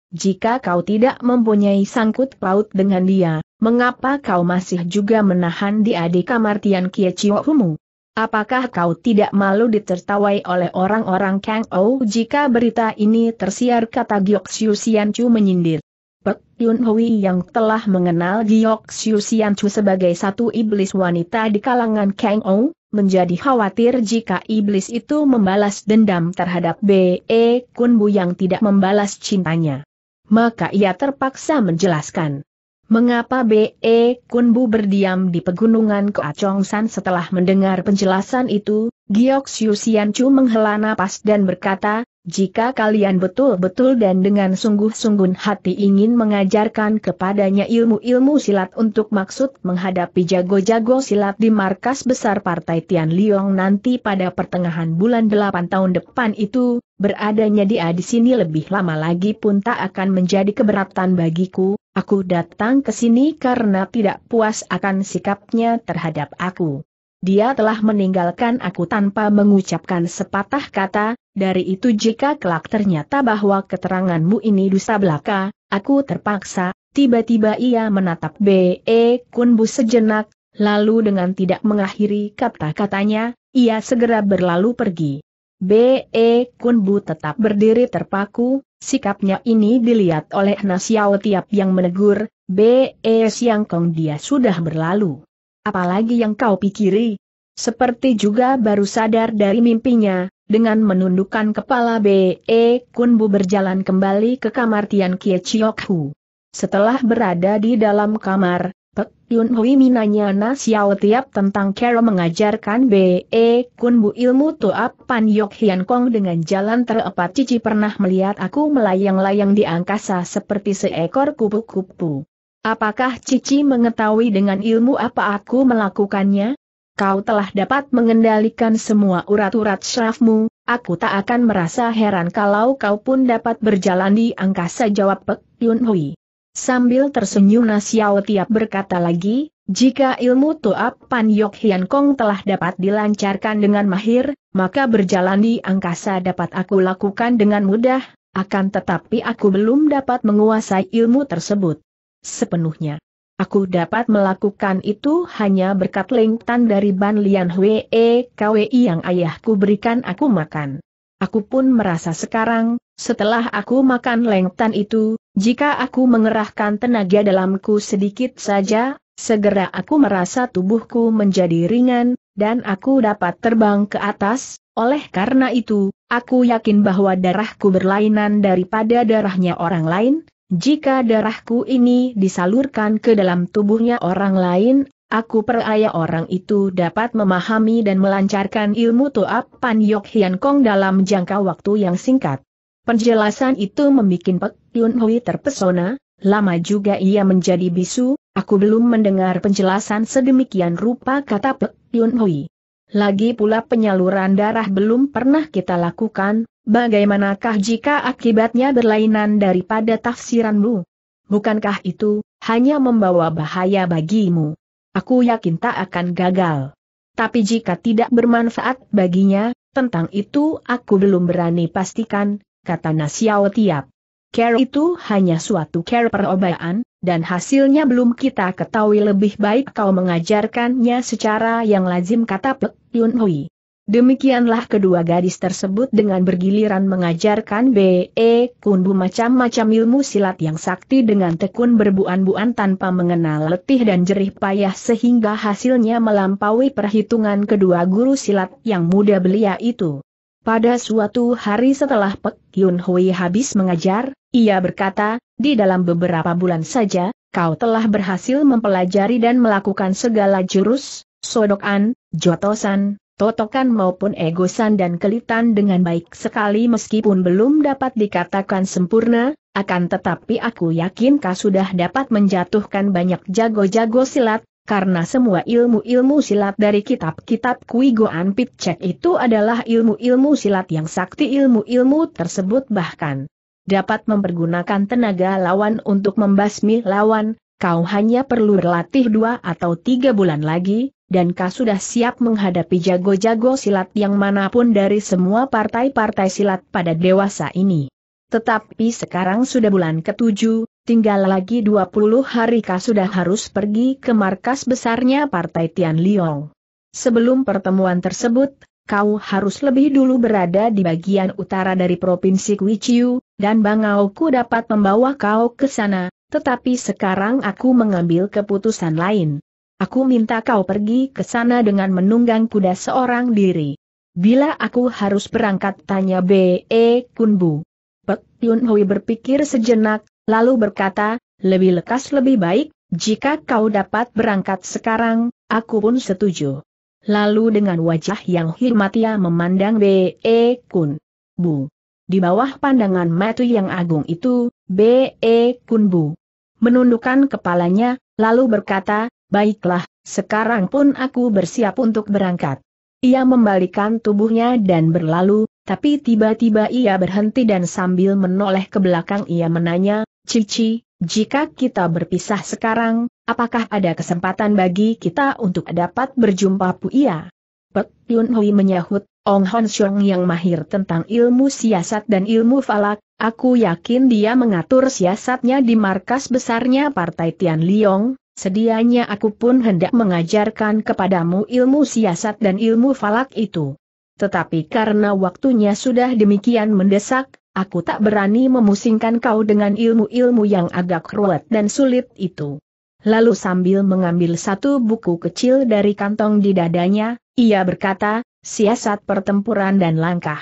jika kau tidak mempunyai sangkut paut dengan dia, Mengapa kau masih juga menahan di adik kamar Tian Kie Humu? Apakah kau tidak malu ditertawai oleh orang-orang Kang Ou jika berita ini tersiar kata Giok Siu Sian Chu menyindir? Pek Yun Hui yang telah mengenal Giok Siu Sian Chu sebagai satu iblis wanita di kalangan Kang Ou, menjadi khawatir jika iblis itu membalas dendam terhadap B.E. Kun Bu yang tidak membalas cintanya. Maka ia terpaksa menjelaskan. Mengapa B.E. Kunbu berdiam di pegunungan Koacongsan setelah mendengar penjelasan itu, Giok Siu Chu menghela napas dan berkata, jika kalian betul-betul dan dengan sungguh-sungguh hati ingin mengajarkan kepadanya ilmu-ilmu silat untuk maksud menghadapi jago-jago silat di markas besar Partai Tian Liong nanti pada pertengahan bulan 8 tahun depan itu, beradanya dia di sini lebih lama lagi pun tak akan menjadi keberatan bagiku, Aku datang ke sini karena tidak puas akan sikapnya terhadap aku. Dia telah meninggalkan aku tanpa mengucapkan sepatah kata, dari itu jika kelak ternyata bahwa keteranganmu ini dusta belaka, aku terpaksa, tiba-tiba ia menatap B.E. Kunbu sejenak, lalu dengan tidak mengakhiri kata-katanya, ia segera berlalu pergi. B.E. Kun Bu tetap berdiri terpaku, sikapnya ini dilihat oleh Nasiao tiap yang menegur, B.E. Siang Kong dia sudah berlalu. Apalagi yang kau pikiri? Seperti juga baru sadar dari mimpinya, dengan menundukkan kepala B.E. Kun Bu berjalan kembali ke kamar Tian Kie Chiok Hu. Setelah berada di dalam kamar, Pek Yun Hui minanya Na Xiao tiap tentang cara mengajarkan B.E. Kun Bu ilmu tuap Pan Yok Hian Kong dengan jalan terepat Cici pernah melihat aku melayang-layang di angkasa seperti seekor kupu-kupu. Apakah Cici mengetahui dengan ilmu apa aku melakukannya? Kau telah dapat mengendalikan semua urat-urat syarafmu, aku tak akan merasa heran kalau kau pun dapat berjalan di angkasa jawab Pek Yun Hui. Sambil tersenyum Nasiao Tiap berkata lagi, jika ilmu tuap Pan Yok Hian Kong telah dapat dilancarkan dengan mahir, maka berjalan di angkasa dapat aku lakukan dengan mudah, akan tetapi aku belum dapat menguasai ilmu tersebut. Sepenuhnya. Aku dapat melakukan itu hanya berkat lengtan dari Ban Lian Hwee e Kwi yang ayahku berikan aku makan. Aku pun merasa sekarang, setelah aku makan lengtan itu, jika aku mengerahkan tenaga dalamku sedikit saja, segera aku merasa tubuhku menjadi ringan, dan aku dapat terbang ke atas, oleh karena itu, aku yakin bahwa darahku berlainan daripada darahnya orang lain, jika darahku ini disalurkan ke dalam tubuhnya orang lain, aku peraya orang itu dapat memahami dan melancarkan ilmu Toap Pan Yok Hian Kong dalam jangka waktu yang singkat. Penjelasan itu membuat Pek Yun Hui terpesona, lama juga ia menjadi bisu, aku belum mendengar penjelasan sedemikian rupa kata Pek Yun Hui. Lagi pula penyaluran darah belum pernah kita lakukan, bagaimanakah jika akibatnya berlainan daripada tafsiranmu? Bukankah itu, hanya membawa bahaya bagimu? Aku yakin tak akan gagal. Tapi jika tidak bermanfaat baginya, tentang itu aku belum berani pastikan, kata Nasiao Tiap. Care itu hanya suatu care perobaan, dan hasilnya belum kita ketahui lebih baik kau mengajarkannya secara yang lazim kata Pek Yun Hui. Demikianlah kedua gadis tersebut dengan bergiliran mengajarkan B.E. Kundu macam-macam ilmu silat yang sakti dengan tekun berbuan-buan tanpa mengenal letih dan jerih payah sehingga hasilnya melampaui perhitungan kedua guru silat yang muda belia itu. Pada suatu hari setelah Pek Yun Hui habis mengajar, ia berkata, di dalam beberapa bulan saja, kau telah berhasil mempelajari dan melakukan segala jurus, sodokan, jotosan, totokan maupun egosan dan kelitan dengan baik sekali meskipun belum dapat dikatakan sempurna, akan tetapi aku yakin kau sudah dapat menjatuhkan banyak jago-jago silat, karena semua ilmu-ilmu silat dari kitab-kitab Kui Goan Pitcek itu adalah ilmu-ilmu silat yang sakti ilmu-ilmu tersebut bahkan dapat mempergunakan tenaga lawan untuk membasmi lawan, kau hanya perlu berlatih dua atau tiga bulan lagi, dan kau sudah siap menghadapi jago-jago silat yang manapun dari semua partai-partai silat pada dewasa ini. Tetapi sekarang sudah bulan ketujuh, Tinggal lagi 20 hari kah sudah harus pergi ke markas besarnya Partai Tian Liong. Sebelum pertemuan tersebut, kau harus lebih dulu berada di bagian utara dari Provinsi Kuichiu, dan Bangauku dapat membawa kau ke sana, tetapi sekarang aku mengambil keputusan lain. Aku minta kau pergi ke sana dengan menunggang kuda seorang diri. Bila aku harus berangkat tanya B.E. Kunbu. Pek Yun Hui berpikir sejenak, lalu berkata, lebih lekas lebih baik, jika kau dapat berangkat sekarang, aku pun setuju. Lalu dengan wajah yang hormat ia memandang B.E. Kun. Bu. Di bawah pandangan matu yang agung itu, B.E. Kun Bu. Menundukkan kepalanya, lalu berkata, baiklah, sekarang pun aku bersiap untuk berangkat. Ia membalikan tubuhnya dan berlalu, tapi tiba-tiba ia berhenti dan sambil menoleh ke belakang ia menanya, Cici, jika kita berpisah sekarang, apakah ada kesempatan bagi kita untuk dapat berjumpa Puia? Pek Yun Hui menyahut, Ong Hon Xiong yang mahir tentang ilmu siasat dan ilmu falak, aku yakin dia mengatur siasatnya di markas besarnya Partai Tian Liong, sedianya aku pun hendak mengajarkan kepadamu ilmu siasat dan ilmu falak itu. Tetapi karena waktunya sudah demikian mendesak, aku tak berani memusingkan kau dengan ilmu-ilmu yang agak ruwet dan sulit itu. Lalu sambil mengambil satu buku kecil dari kantong di dadanya, ia berkata, siasat pertempuran dan langkah.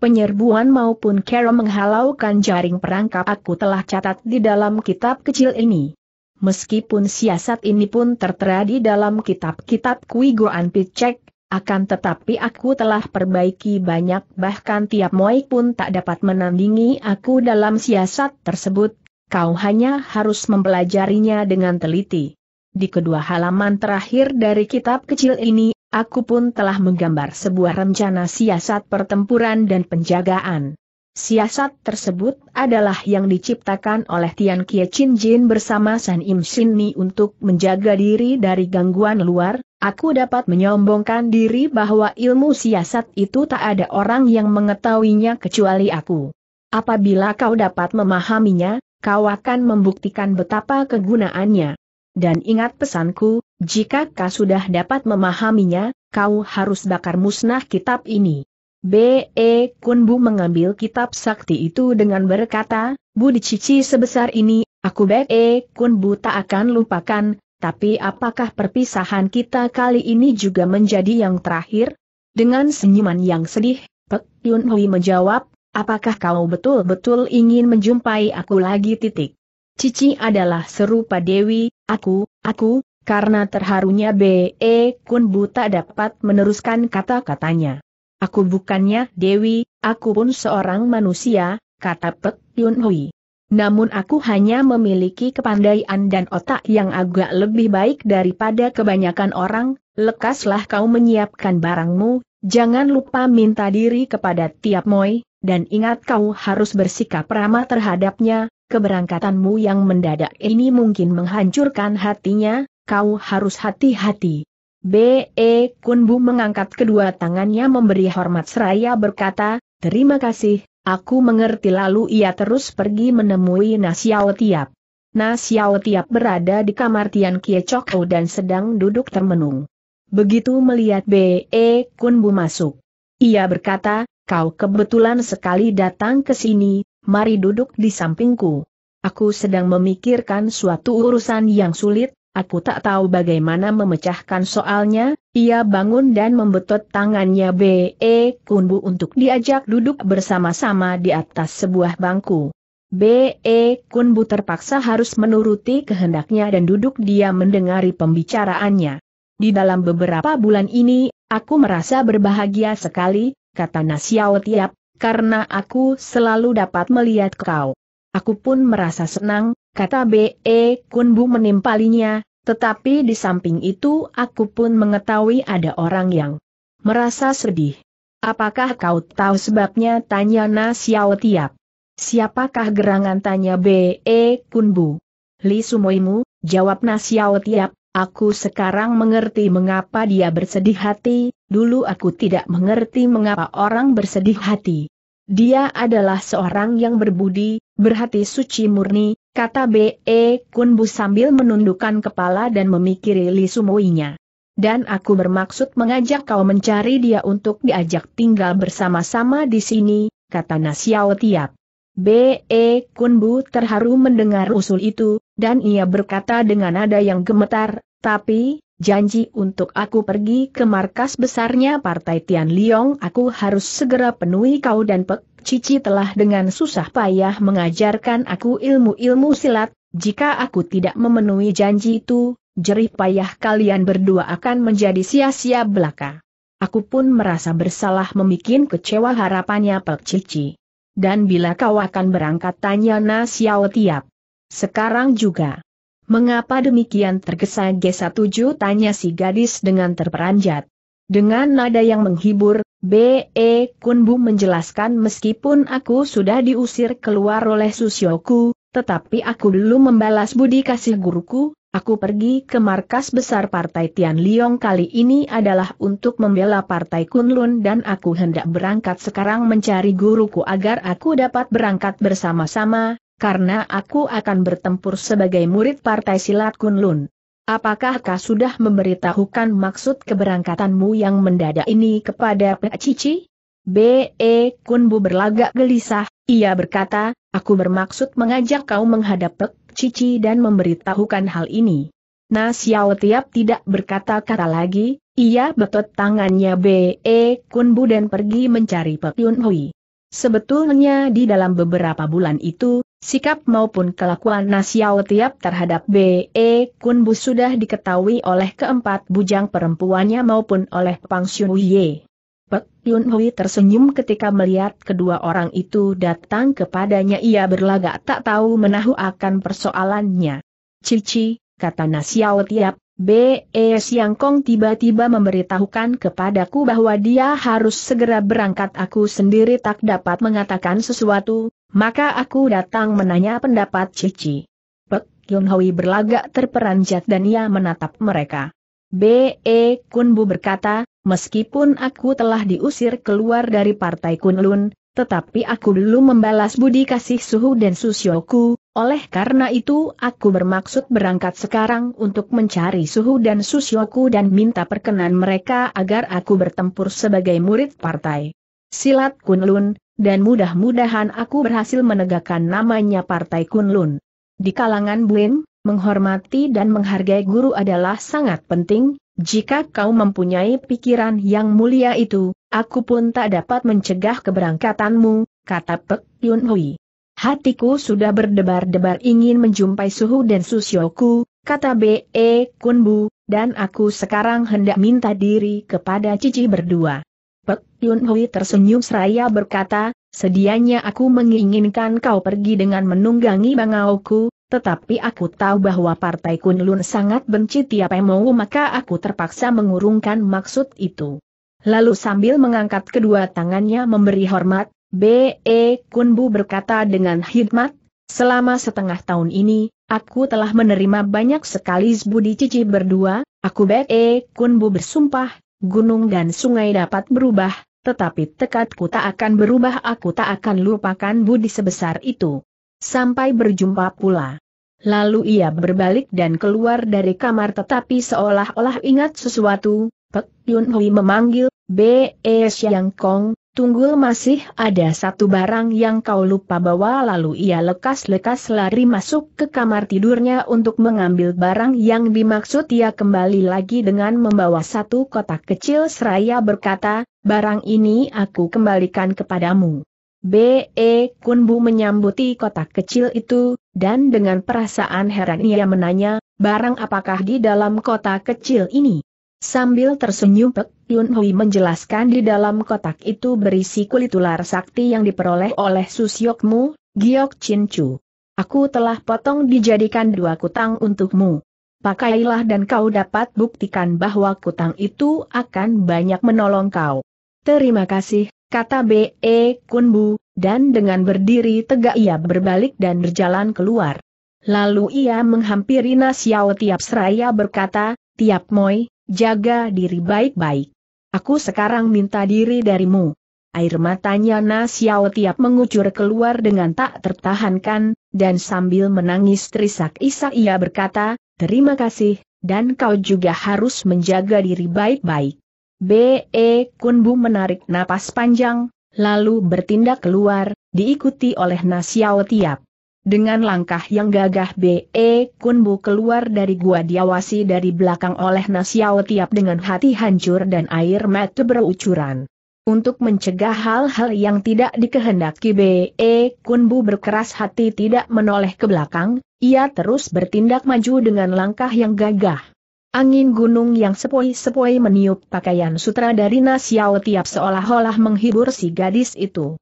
Penyerbuan maupun cara menghalaukan jaring perangkap aku telah catat di dalam kitab kecil ini. Meskipun siasat ini pun tertera di dalam kitab-kitab Kui Goan Picek, akan tetapi aku telah perbaiki banyak bahkan tiap moik pun tak dapat menandingi aku dalam siasat tersebut, kau hanya harus mempelajarinya dengan teliti. Di kedua halaman terakhir dari kitab kecil ini, aku pun telah menggambar sebuah rencana siasat pertempuran dan penjagaan. Siasat tersebut adalah yang diciptakan oleh Tian Kie Chin Jin bersama San Im Shin Ni untuk menjaga diri dari gangguan luar, aku dapat menyombongkan diri bahwa ilmu siasat itu tak ada orang yang mengetahuinya kecuali aku. Apabila kau dapat memahaminya, kau akan membuktikan betapa kegunaannya. Dan ingat pesanku, jika kau sudah dapat memahaminya, kau harus bakar musnah kitab ini. B.E. Kunbu mengambil kitab sakti itu dengan berkata, Bu dicici sebesar ini, aku B.E. Kunbu tak akan lupakan, tapi apakah perpisahan kita kali ini juga menjadi yang terakhir? Dengan senyuman yang sedih, Pek Yun Hui menjawab, apakah kau betul-betul ingin menjumpai aku lagi titik? Cici adalah serupa Dewi, aku, aku, karena terharunya B.E. Kunbu tak dapat meneruskan kata-katanya. Aku bukannya Dewi, aku pun seorang manusia, kata Pek Yun Hui. Namun aku hanya memiliki kepandaian dan otak yang agak lebih baik daripada kebanyakan orang, lekaslah kau menyiapkan barangmu, jangan lupa minta diri kepada tiap moi, dan ingat kau harus bersikap ramah terhadapnya, keberangkatanmu yang mendadak ini mungkin menghancurkan hatinya, kau harus hati-hati. B.E. Kunbu mengangkat kedua tangannya memberi hormat seraya berkata, Terima kasih, aku mengerti lalu ia terus pergi menemui Nasiao Tiap. Nasiao Tiap berada di kamar Tian Kie Chokou dan sedang duduk termenung. Begitu melihat B.E. Kunbu masuk. Ia berkata, kau kebetulan sekali datang ke sini, mari duduk di sampingku. Aku sedang memikirkan suatu urusan yang sulit, Aku tak tahu bagaimana memecahkan soalnya, ia bangun dan membetot tangannya B.E. Kunbu untuk diajak duduk bersama-sama di atas sebuah bangku. B.E. Kunbu terpaksa harus menuruti kehendaknya dan duduk dia mendengari pembicaraannya. Di dalam beberapa bulan ini, aku merasa berbahagia sekali, kata Nasiao Tiap, karena aku selalu dapat melihat kau. Aku pun merasa senang, kata B.E. Kunbu menimpalinya, tetapi di samping itu aku pun mengetahui ada orang yang merasa sedih. Apakah kau tahu sebabnya tanya Na Xiao Tiap? Siapakah gerangan tanya B.E. Kunbu? Li Sumoimu, jawab Na Xiao Tiap, aku sekarang mengerti mengapa dia bersedih hati, dulu aku tidak mengerti mengapa orang bersedih hati. Dia adalah seorang yang berbudi, berhati suci murni, kata B.E. Kunbu sambil menundukkan kepala dan memikiri Li Sumuinya. Dan aku bermaksud mengajak kau mencari dia untuk diajak tinggal bersama-sama di sini, kata Nasiao Tiap. B.E. Kunbu terharu mendengar usul itu, dan ia berkata dengan nada yang gemetar, tapi, janji untuk aku pergi ke markas besarnya Partai Tian Liong aku harus segera penuhi kau dan Pek Cici telah dengan susah payah mengajarkan aku ilmu-ilmu silat, jika aku tidak memenuhi janji itu, jerih payah kalian berdua akan menjadi sia-sia belaka. Aku pun merasa bersalah membuat kecewa harapannya Pek Cici. Dan bila kau akan berangkat tanya Na Xiao Tiap. Sekarang juga. Mengapa demikian tergesa-gesa tujuh tanya si gadis dengan terperanjat. Dengan nada yang menghibur, B.E. Kunbu menjelaskan meskipun aku sudah diusir keluar oleh Susyoku, tetapi aku dulu membalas budi kasih guruku, aku pergi ke markas besar Partai Tian Liong kali ini adalah untuk membela Partai Kunlun dan aku hendak berangkat sekarang mencari guruku agar aku dapat berangkat bersama-sama, karena aku akan bertempur sebagai murid partai silat Kunlun. Apakah kau sudah memberitahukan maksud keberangkatanmu yang mendadak ini kepada Pak Cici? B.E. Kunbu berlagak gelisah, ia berkata, aku bermaksud mengajak kau menghadap Pek Cici dan memberitahukan hal ini. Nah Xiao Tiap tidak berkata-kata lagi, ia betot tangannya B.E. Kunbu dan pergi mencari Pek Yun Hui. Sebetulnya di dalam beberapa bulan itu, sikap maupun kelakuan Nasiao tiap terhadap B.E. Kunbu sudah diketahui oleh keempat bujang perempuannya maupun oleh Pang Xun Ye. Pek Yun Hui tersenyum ketika melihat kedua orang itu datang kepadanya ia berlagak tak tahu menahu akan persoalannya. Cici, kata Nasiao tiap, B.E. Siangkong tiba-tiba memberitahukan kepadaku bahwa dia harus segera berangkat aku sendiri tak dapat mengatakan sesuatu, maka aku datang menanya pendapat Cici. Pek Hui berlagak terperanjat dan ia menatap mereka. B.E. Kunbu berkata, meskipun aku telah diusir keluar dari partai Kunlun, tetapi aku belum membalas budi kasih Suhu dan Susyoku, oleh karena itu aku bermaksud berangkat sekarang untuk mencari Suhu dan Susyoku dan minta perkenan mereka agar aku bertempur sebagai murid partai. Silat Kunlun, dan mudah-mudahan aku berhasil menegakkan namanya Partai Kunlun. Di kalangan Buin, menghormati dan menghargai guru adalah sangat penting, jika kau mempunyai pikiran yang mulia itu, aku pun tak dapat mencegah keberangkatanmu, kata Pek Yun Hui. Hatiku sudah berdebar-debar ingin menjumpai Suhu dan Susyoku, kata B.E. E, Kunbu, dan aku sekarang hendak minta diri kepada Cici berdua. Pek Yun Hui tersenyum seraya berkata, sedianya aku menginginkan kau pergi dengan menunggangi bangauku, tetapi aku tahu bahwa Partai Kunlun sangat benci tiap emo maka aku terpaksa mengurungkan maksud itu. Lalu sambil mengangkat kedua tangannya memberi hormat, B.E. Kunbu berkata dengan hikmat, selama setengah tahun ini, aku telah menerima banyak sekali budi cici berdua, aku B.E. Kunbu bersumpah, gunung dan sungai dapat berubah, tetapi tekadku tak akan berubah aku tak akan lupakan budi sebesar itu. Sampai berjumpa pula. Lalu ia berbalik dan keluar dari kamar tetapi seolah-olah ingat sesuatu, Pek Yun Hui memanggil, B.E. Siang Kong, Tunggul masih ada satu barang yang kau lupa bawa lalu ia lekas-lekas lari masuk ke kamar tidurnya untuk mengambil barang yang dimaksud ia kembali lagi dengan membawa satu kotak kecil seraya berkata, barang ini aku kembalikan kepadamu. B.E. Kunbu menyambuti kotak kecil itu, dan dengan perasaan heran ia menanya, barang apakah di dalam kotak kecil ini? Sambil tersenyum Pek Yun Hui menjelaskan di dalam kotak itu berisi kulit ular sakti yang diperoleh oleh Susyokmu, Giok Chin Chu. Aku telah potong dijadikan dua kutang untukmu. Pakailah dan kau dapat buktikan bahwa kutang itu akan banyak menolong kau. Terima kasih, kata B.E. Bu, dan dengan berdiri tegak ia berbalik dan berjalan keluar. Lalu ia menghampiri Nasiao Tiap Seraya berkata, Tiap Moi, Jaga diri baik-baik. Aku sekarang minta diri darimu. Air matanya Na Xiao tiap mengucur keluar dengan tak tertahankan, dan sambil menangis terisak-isak ia berkata, terima kasih, dan kau juga harus menjaga diri baik-baik. B.E. Kunbu menarik napas panjang, lalu bertindak keluar, diikuti oleh Na Xiao tiap. Dengan langkah yang gagah B.E. Kunbu keluar dari gua diawasi dari belakang oleh Nasiao Tiap dengan hati hancur dan air mata berucuran. Untuk mencegah hal-hal yang tidak dikehendaki B.E. Kunbu berkeras hati tidak menoleh ke belakang, ia terus bertindak maju dengan langkah yang gagah. Angin gunung yang sepoi-sepoi meniup pakaian sutra dari Nasiao tiap seolah-olah menghibur si gadis itu.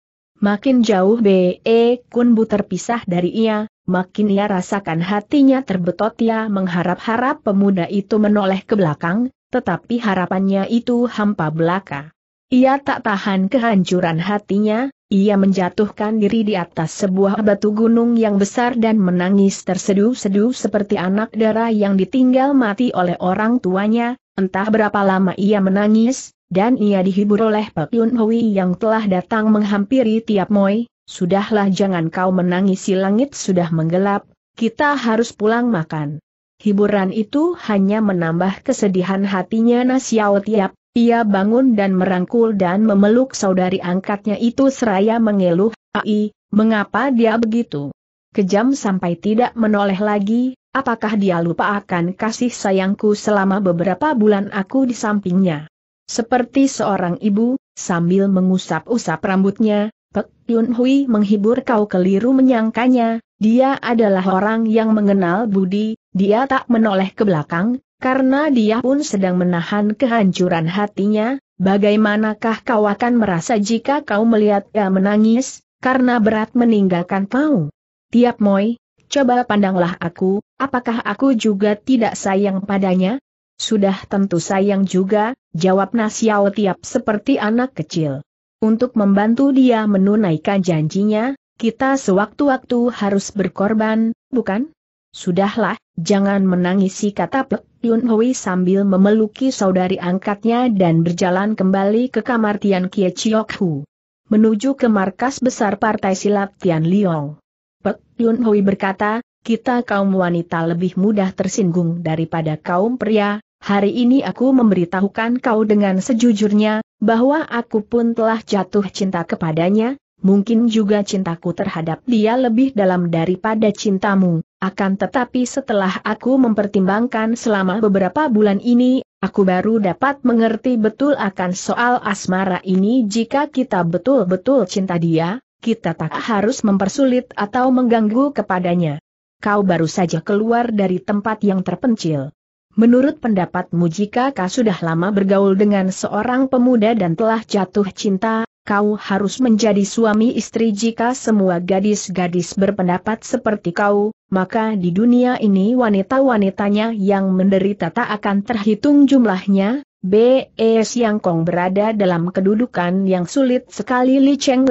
Makin jauh B.E. E, Kunbu terpisah dari ia, makin ia rasakan hatinya terbetot ia mengharap-harap pemuda itu menoleh ke belakang, tetapi harapannya itu hampa belaka. Ia tak tahan kehancuran hatinya, ia menjatuhkan diri di atas sebuah batu gunung yang besar dan menangis terseduh-seduh seperti anak darah yang ditinggal mati oleh orang tuanya, entah berapa lama ia menangis, dan ia dihibur oleh Pak Yun Hui yang telah datang menghampiri Tiap Moi, sudahlah jangan kau menangisi langit sudah menggelap, kita harus pulang makan. Hiburan itu hanya menambah kesedihan hatinya Nasiao Tiap, ia bangun dan merangkul dan memeluk saudari angkatnya itu seraya mengeluh, ai, mengapa dia begitu? Kejam sampai tidak menoleh lagi, apakah dia lupa akan kasih sayangku selama beberapa bulan aku di sampingnya? Seperti seorang ibu, sambil mengusap-usap rambutnya, Pek Yun Hui menghibur kau keliru menyangkanya, dia adalah orang yang mengenal budi, dia tak menoleh ke belakang, karena dia pun sedang menahan kehancuran hatinya, bagaimanakah kau akan merasa jika kau melihat dia menangis, karena berat meninggalkan kau? Tiap Moi, coba pandanglah aku, apakah aku juga tidak sayang padanya? Sudah tentu sayang juga, jawab Nasiao tiap seperti anak kecil. Untuk membantu dia menunaikan janjinya, kita sewaktu-waktu harus berkorban, bukan? Sudahlah, jangan menangisi kata Pek Yun Hui sambil memeluki saudari angkatnya dan berjalan kembali ke kamar Tian Kie Chiok Hu. Menuju ke markas besar Partai Silat Tian Liong. Pek Yun Hui berkata, kita kaum wanita lebih mudah tersinggung daripada kaum pria, hari ini aku memberitahukan kau dengan sejujurnya, bahwa aku pun telah jatuh cinta kepadanya, mungkin juga cintaku terhadap dia lebih dalam daripada cintamu, akan tetapi setelah aku mempertimbangkan selama beberapa bulan ini, aku baru dapat mengerti betul akan soal asmara ini jika kita betul-betul cinta dia, kita tak harus mempersulit atau mengganggu kepadanya. Kau baru saja keluar dari tempat yang terpencil. Menurut pendapatmu jika kau sudah lama bergaul dengan seorang pemuda dan telah jatuh cinta, kau harus menjadi suami istri jika semua gadis-gadis berpendapat seperti kau, maka di dunia ini wanita-wanitanya yang menderita tak akan terhitung jumlahnya, B.E. Yang Kong berada dalam kedudukan yang sulit sekali Li Cheng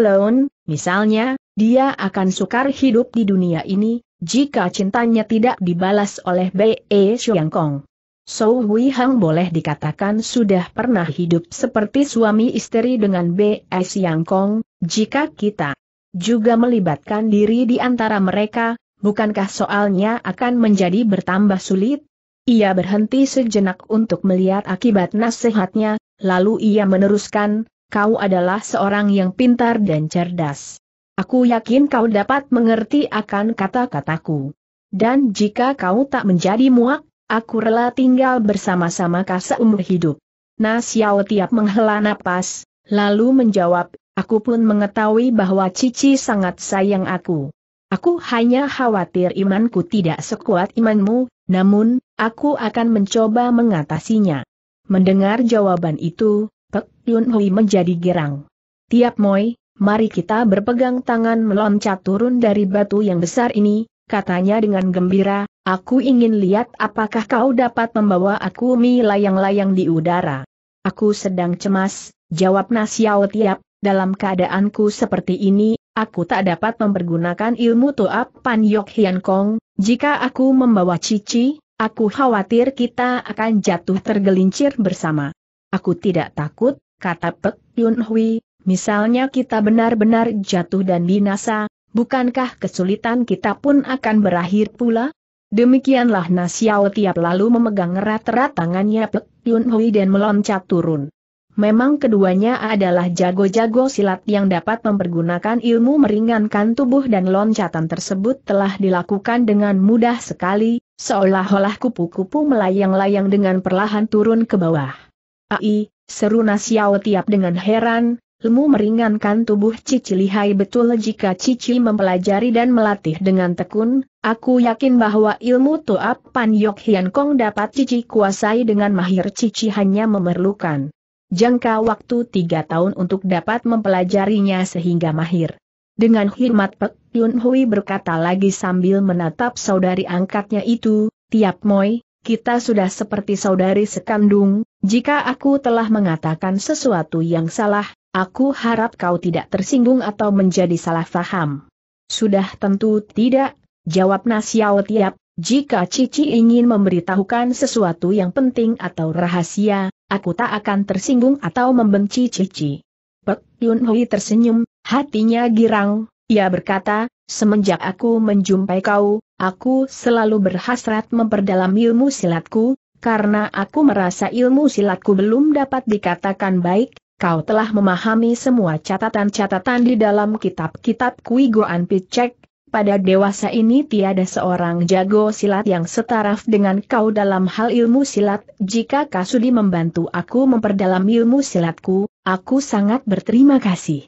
misalnya, dia akan sukar hidup di dunia ini, jika cintanya tidak dibalas oleh B.E. Yang Kong. So Hui Hang boleh dikatakan sudah pernah hidup seperti suami istri dengan B.S. Yang Kong, jika kita juga melibatkan diri di antara mereka, bukankah soalnya akan menjadi bertambah sulit? Ia berhenti sejenak untuk melihat akibat nasihatnya, lalu ia meneruskan, kau adalah seorang yang pintar dan cerdas. Aku yakin kau dapat mengerti akan kata-kataku. Dan jika kau tak menjadi muak, aku rela tinggal bersama-sama kasa umur hidup. Nah Xiao tiap menghela napas, lalu menjawab, aku pun mengetahui bahwa Cici sangat sayang aku. Aku hanya khawatir imanku tidak sekuat imanmu, namun, aku akan mencoba mengatasinya. Mendengar jawaban itu, Pek Yun Hui menjadi gerang. Tiap Moi, mari kita berpegang tangan meloncat turun dari batu yang besar ini, katanya dengan gembira, aku ingin lihat apakah kau dapat membawa aku mi layang-layang di udara. Aku sedang cemas, jawab Nasiao Tiap, dalam keadaanku seperti ini, aku tak dapat mempergunakan ilmu tuap Pan Yok Hian Kong, jika aku membawa Cici, aku khawatir kita akan jatuh tergelincir bersama. Aku tidak takut, kata Pek Yun Hui, misalnya kita benar-benar jatuh dan binasa, bukankah kesulitan kita pun akan berakhir pula? Demikianlah Nasiao tiap lalu memegang erat-erat tangannya Pek Yun Hui dan meloncat turun. Memang keduanya adalah jago-jago silat yang dapat mempergunakan ilmu meringankan tubuh dan loncatan tersebut telah dilakukan dengan mudah sekali, seolah-olah kupu-kupu melayang-layang dengan perlahan turun ke bawah. Ai, seru Nasiao tiap dengan heran, Ilmu meringankan tubuh Cici lihai betul jika Cici mempelajari dan melatih dengan tekun, aku yakin bahwa ilmu Toap Pan Yok Hian Kong dapat Cici kuasai dengan mahir Cici hanya memerlukan jangka waktu tiga tahun untuk dapat mempelajarinya sehingga mahir. Dengan hormat Pek Yun Hui berkata lagi sambil menatap saudari angkatnya itu, Tiap Moi, kita sudah seperti saudari sekandung, jika aku telah mengatakan sesuatu yang salah, Aku harap kau tidak tersinggung atau menjadi salah faham. Sudah tentu tidak, jawab Nasiao Tiap, jika Cici ingin memberitahukan sesuatu yang penting atau rahasia, aku tak akan tersinggung atau membenci Cici. Pek Yun Hui tersenyum, hatinya girang, ia berkata, semenjak aku menjumpai kau, aku selalu berhasrat memperdalam ilmu silatku, karena aku merasa ilmu silatku belum dapat dikatakan baik, kau telah memahami semua catatan-catatan di dalam kitab-kitab Kui Goan Picek, pada dewasa ini tiada seorang jago silat yang setaraf dengan kau dalam hal ilmu silat, jika Kasudi membantu aku memperdalam ilmu silatku, aku sangat berterima kasih.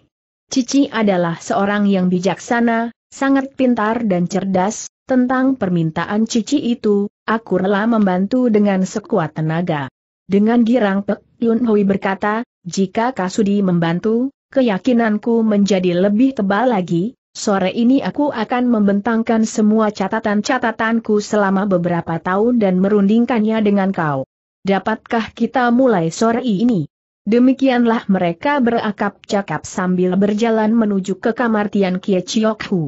Cici adalah seorang yang bijaksana, sangat pintar dan cerdas, tentang permintaan Cici itu, aku rela membantu dengan sekuat tenaga. Dengan girang Pek Yun Hui berkata, jika Kasudi membantu, keyakinanku menjadi lebih tebal lagi, Sore ini aku akan membentangkan semua catatan-catatanku selama beberapa tahun dan merundingkannya dengan kau. Dapatkah kita mulai sore ini? Demikianlah mereka berakap cakap sambil berjalan menuju ke kamar Tian Kie Chiok Hu.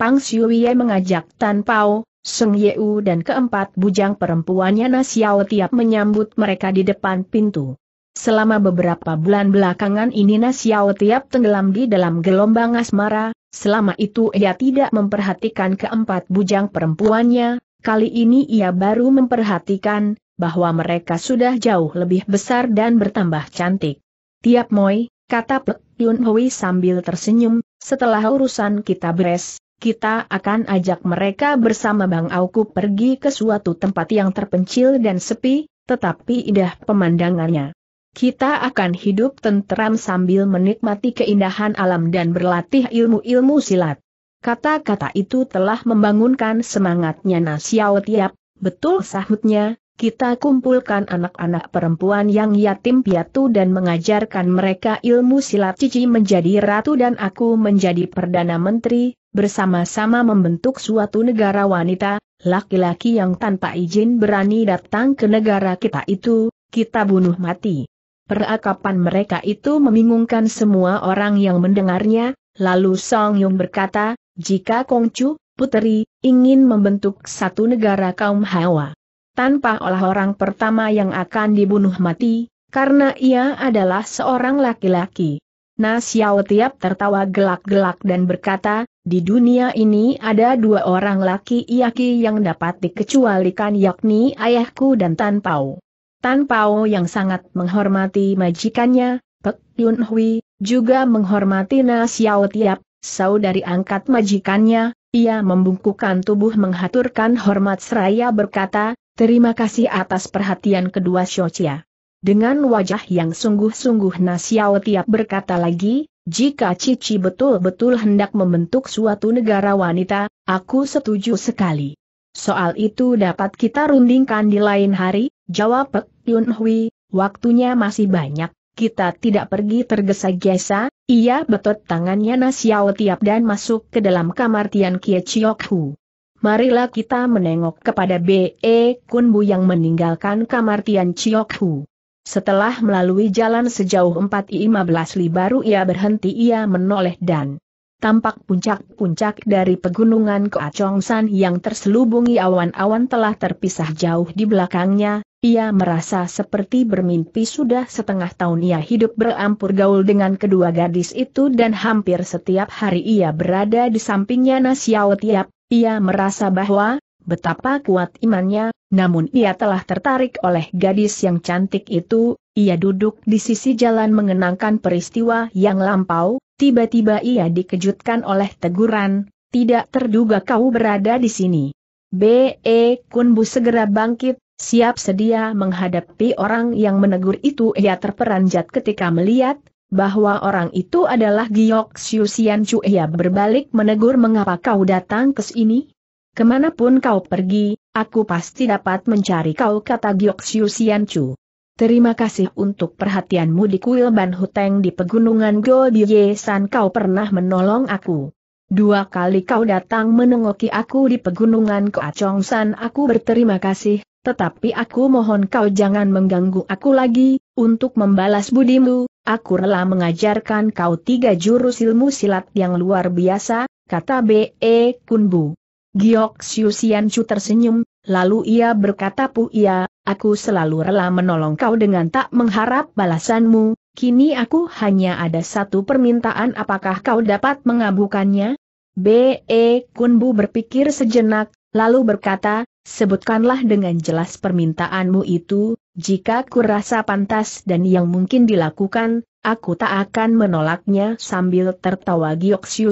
Pang Xiuye mengajak Tan Pao, Seng Yeu dan keempat bujang perempuannya Nasiao tiap menyambut mereka di depan pintu. Selama beberapa bulan belakangan ini Nasiao tiap tenggelam di dalam gelombang asmara, selama itu ia tidak memperhatikan keempat bujang perempuannya, kali ini ia baru memperhatikan, bahwa mereka sudah jauh lebih besar dan bertambah cantik. Tiap moi, kata Pek Yun Hui sambil tersenyum, setelah urusan kita beres, kita akan ajak mereka bersama Bang Auku pergi ke suatu tempat yang terpencil dan sepi, tetapi indah pemandangannya. Kita akan hidup tentram sambil menikmati keindahan alam dan berlatih ilmu-ilmu silat. Kata-kata itu telah membangunkan semangatnya Nasiao Tiap, betul sahutnya, kita kumpulkan anak-anak perempuan yang yatim piatu dan mengajarkan mereka ilmu silat cici menjadi ratu dan aku menjadi perdana menteri, bersama-sama membentuk suatu negara wanita, laki-laki yang tanpa izin berani datang ke negara kita itu, kita bunuh mati. Perakapan mereka itu membingungkan semua orang yang mendengarnya, lalu Song Yong berkata, jika Kong Chu, puteri, ingin membentuk satu negara kaum Hawa. Tanpa olah orang pertama yang akan dibunuh mati, karena ia adalah seorang laki-laki. Nah Xiao Tiap tertawa gelak-gelak dan berkata, di dunia ini ada dua orang laki-laki yang dapat dikecualikan yakni ayahku dan Tan Pao. Tan Pao yang sangat menghormati majikannya, Pek Yun Hui, juga menghormati Na Xiao Tiap, saudari angkat majikannya, ia membungkukkan tubuh menghaturkan hormat seraya berkata, terima kasih atas perhatian kedua Shocia. Dengan wajah yang sungguh-sungguh Na Xiao Tiap berkata lagi, jika Cici betul-betul hendak membentuk suatu negara wanita, aku setuju sekali. Soal itu dapat kita rundingkan di lain hari, jawab Pek Yun Hui, waktunya masih banyak, kita tidak pergi tergesa-gesa, ia betot tangannya Na Xiao Tiap dan masuk ke dalam kamar Tian Kie Chiok Hu. Marilah kita menengok kepada B.E. Kun Bu yang meninggalkan kamar Tian Chiok Hu. Setelah melalui jalan sejauh 4.15 li baru ia berhenti ia menoleh dan tampak puncak-puncak dari pegunungan Keacongsan yang terselubungi awan-awan telah terpisah jauh di belakangnya, ia merasa seperti bermimpi sudah setengah tahun ia hidup berampur gaul dengan kedua gadis itu dan hampir setiap hari ia berada di sampingnya Nasiao Tiap, ia merasa bahwa, betapa kuat imannya, namun ia telah tertarik oleh gadis yang cantik itu, ia duduk di sisi jalan mengenangkan peristiwa yang lampau, tiba-tiba ia dikejutkan oleh teguran, tidak terduga kau berada di sini. B.E. Kunbu segera bangkit, siap sedia menghadapi orang yang menegur itu ia terperanjat ketika melihat, bahwa orang itu adalah Giok Siu Xian Chu ia berbalik menegur mengapa kau datang ke sini? Kemanapun kau pergi, aku pasti dapat mencari kau kata Giok Siu Xian Chu. Terima kasih untuk perhatianmu di kuil Ban Huteng di pegunungan Gobiye San kau pernah menolong aku. Dua kali kau datang menengoki aku di pegunungan Koacong San aku berterima kasih, tetapi aku mohon kau jangan mengganggu aku lagi, untuk membalas budimu, aku rela mengajarkan kau tiga jurus ilmu silat yang luar biasa, kata B.E. Kunbu. Giok Chu tersenyum, lalu ia berkata "Punya, aku selalu rela menolong kau dengan tak mengharap balasanmu, kini aku hanya ada satu permintaan apakah kau dapat mengabukannya? B.E. Kunbu berpikir sejenak, lalu berkata, Sebutkanlah dengan jelas permintaanmu itu, jika kurasa pantas dan yang mungkin dilakukan, aku tak akan menolaknya sambil tertawa Giok Siu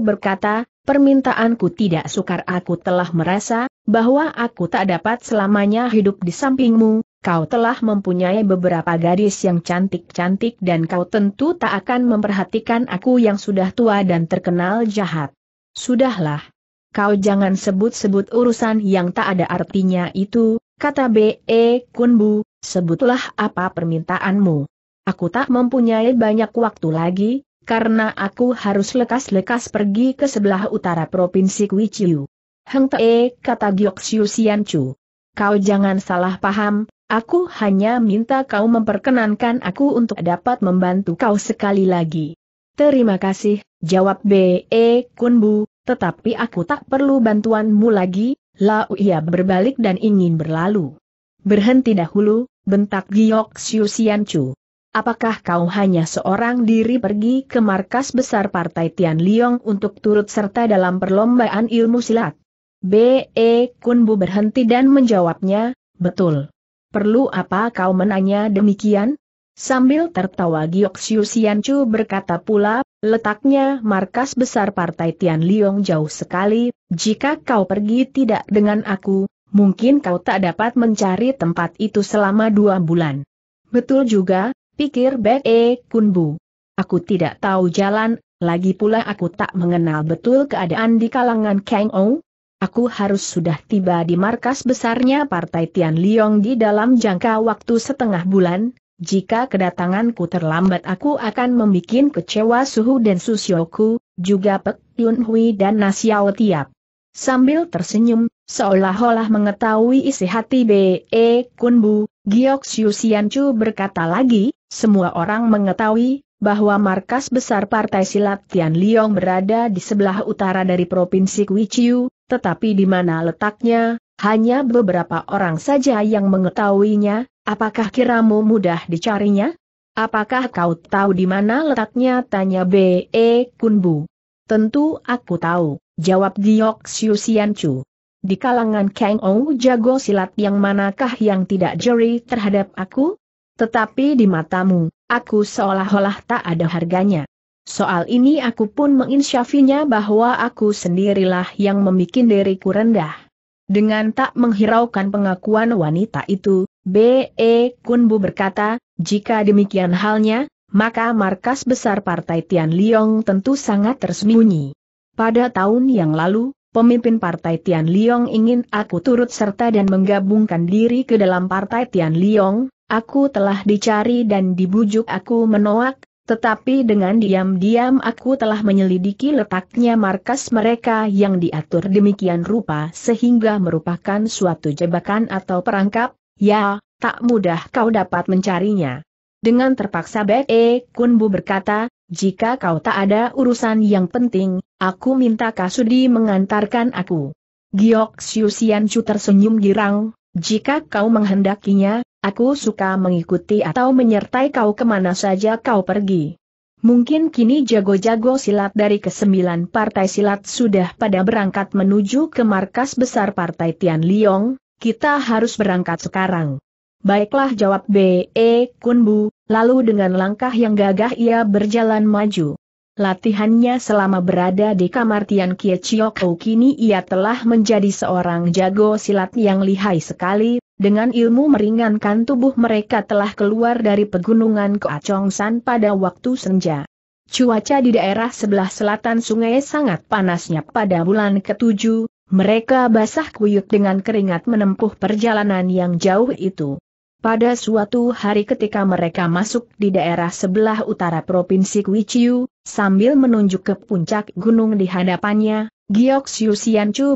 berkata, permintaanku tidak sukar aku telah merasa, bahwa aku tak dapat selamanya hidup di sampingmu, kau telah mempunyai beberapa gadis yang cantik-cantik dan kau tentu tak akan memperhatikan aku yang sudah tua dan terkenal jahat. Sudahlah, kau jangan sebut-sebut urusan yang tak ada artinya itu, kata B.E. Kunbu, sebutlah apa permintaanmu. Aku tak mempunyai banyak waktu lagi, karena aku harus lekas-lekas pergi ke sebelah utara Provinsi Kuichiu. Heng Te, e, kata Gyoksiu Chu. Kau jangan salah paham, aku hanya minta kau memperkenankan aku untuk dapat membantu kau sekali lagi. Terima kasih, jawab B.E. Kunbu, tetapi aku tak perlu bantuanmu lagi, Lau ia berbalik dan ingin berlalu. Berhenti dahulu, bentak Giok Xiu Xian Chu. Apakah kau hanya seorang diri pergi ke markas besar Partai Tian Liong untuk turut serta dalam perlombaan ilmu silat? B.E. Kunbu berhenti dan menjawabnya, betul. Perlu apa kau menanya demikian? Sambil tertawa Xiu Sianchu berkata pula, letaknya markas besar partai Tian Liong jauh sekali, jika kau pergi tidak dengan aku, mungkin kau tak dapat mencari tempat itu selama dua bulan. Betul juga, pikir Bek E Bu. Aku tidak tahu jalan, lagi pula aku tak mengenal betul keadaan di kalangan Kang Ou. Aku harus sudah tiba di markas besarnya Partai Tian Liong di dalam jangka waktu setengah bulan, jika kedatanganku terlambat aku akan membuat kecewa Suhu dan Susyoku, juga Pek Yun Hui dan Nasiao Tiap. Sambil tersenyum, seolah-olah mengetahui isi hati B.E. E Kunbu, Giok Siu Chu berkata lagi, semua orang mengetahui bahwa markas besar Partai Silat Tian Liong berada di sebelah utara dari Provinsi Kuichiu, tetapi di mana letaknya, hanya beberapa orang saja yang mengetahuinya, apakah kiramu mudah dicarinya? Apakah kau tahu di mana letaknya? Tanya B.E. Kunbu. Tentu aku tahu, jawab Giok Siusiancu. Di kalangan Kang Ou jago silat yang manakah yang tidak jeri terhadap aku? Tetapi di matamu, aku seolah-olah tak ada harganya. Soal ini aku pun menginsyafinya bahwa aku sendirilah yang membuat diriku rendah. Dengan tak menghiraukan pengakuan wanita itu, B.E. Kunbu berkata, jika demikian halnya, maka markas besar Partai Tian Liong tentu sangat tersembunyi. Pada tahun yang lalu, pemimpin Partai Tian Liong ingin aku turut serta dan menggabungkan diri ke dalam Partai Tian Liong, aku telah dicari dan dibujuk aku menolak, tetapi dengan diam-diam aku telah menyelidiki letaknya markas mereka yang diatur demikian rupa sehingga merupakan suatu jebakan atau perangkap, ya, tak mudah kau dapat mencarinya. Dengan terpaksa Bek E Kunbu berkata, jika kau tak ada urusan yang penting, aku minta Kasudi mengantarkan aku. Giok Siu Chu tersenyum girang, jika kau menghendakinya, Aku suka mengikuti atau menyertai kau kemana saja kau pergi. Mungkin kini jago-jago silat dari kesembilan partai silat sudah pada berangkat menuju ke markas besar partai Tian Liong, kita harus berangkat sekarang. Baiklah jawab B.E. Bu. lalu dengan langkah yang gagah ia berjalan maju. Latihannya selama berada di kamar Tian Kie kau kini ia telah menjadi seorang jago silat yang lihai sekali, dengan ilmu meringankan tubuh mereka telah keluar dari pegunungan Keacongsan pada waktu senja. Cuaca di daerah sebelah selatan sungai sangat panasnya pada bulan ketujuh, mereka basah kuyuk dengan keringat menempuh perjalanan yang jauh itu. Pada suatu hari ketika mereka masuk di daerah sebelah utara Provinsi Kuiciu, sambil menunjuk ke puncak gunung di hadapannya, Giok Xiu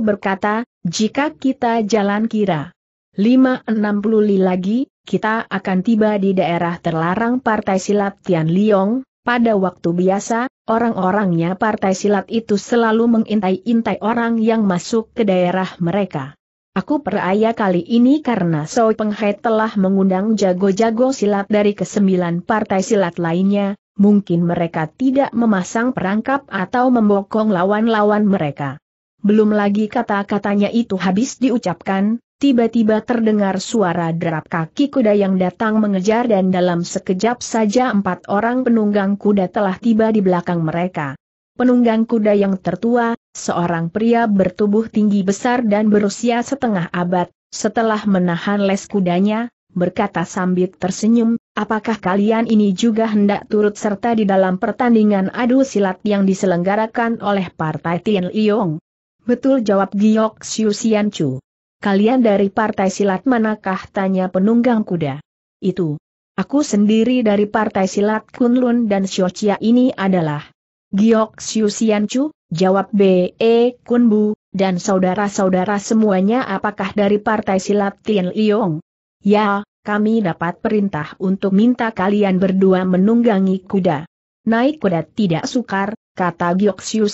berkata, jika kita jalan kira Lima enam puluh li lagi, kita akan tiba di daerah terlarang Partai Silat Tian Liong, pada waktu biasa, orang-orangnya Partai Silat itu selalu mengintai-intai orang yang masuk ke daerah mereka. Aku peraya kali ini karena Soi Penghai telah mengundang jago-jago silat dari kesembilan partai silat lainnya, mungkin mereka tidak memasang perangkap atau membokong lawan-lawan mereka. Belum lagi kata-katanya itu habis diucapkan, tiba-tiba terdengar suara derap kaki kuda yang datang mengejar dan dalam sekejap saja empat orang penunggang kuda telah tiba di belakang mereka. Penunggang kuda yang tertua, seorang pria bertubuh tinggi besar dan berusia setengah abad, setelah menahan les kudanya, berkata sambil tersenyum, apakah kalian ini juga hendak turut serta di dalam pertandingan adu silat yang diselenggarakan oleh Partai Tian Liong? Betul jawab Giok Xiu Xian Chu. Kalian dari partai silat manakah? Tanya penunggang kuda. Itu. Aku sendiri dari partai silat Kunlun dan Xiochia ini adalah Giok Xiu jawab B.E. Kunbu, dan saudara-saudara semuanya apakah dari partai silat Tian Liong? Ya, kami dapat perintah untuk minta kalian berdua menunggangi kuda. Naik kuda tidak sukar, kata Giok Xiu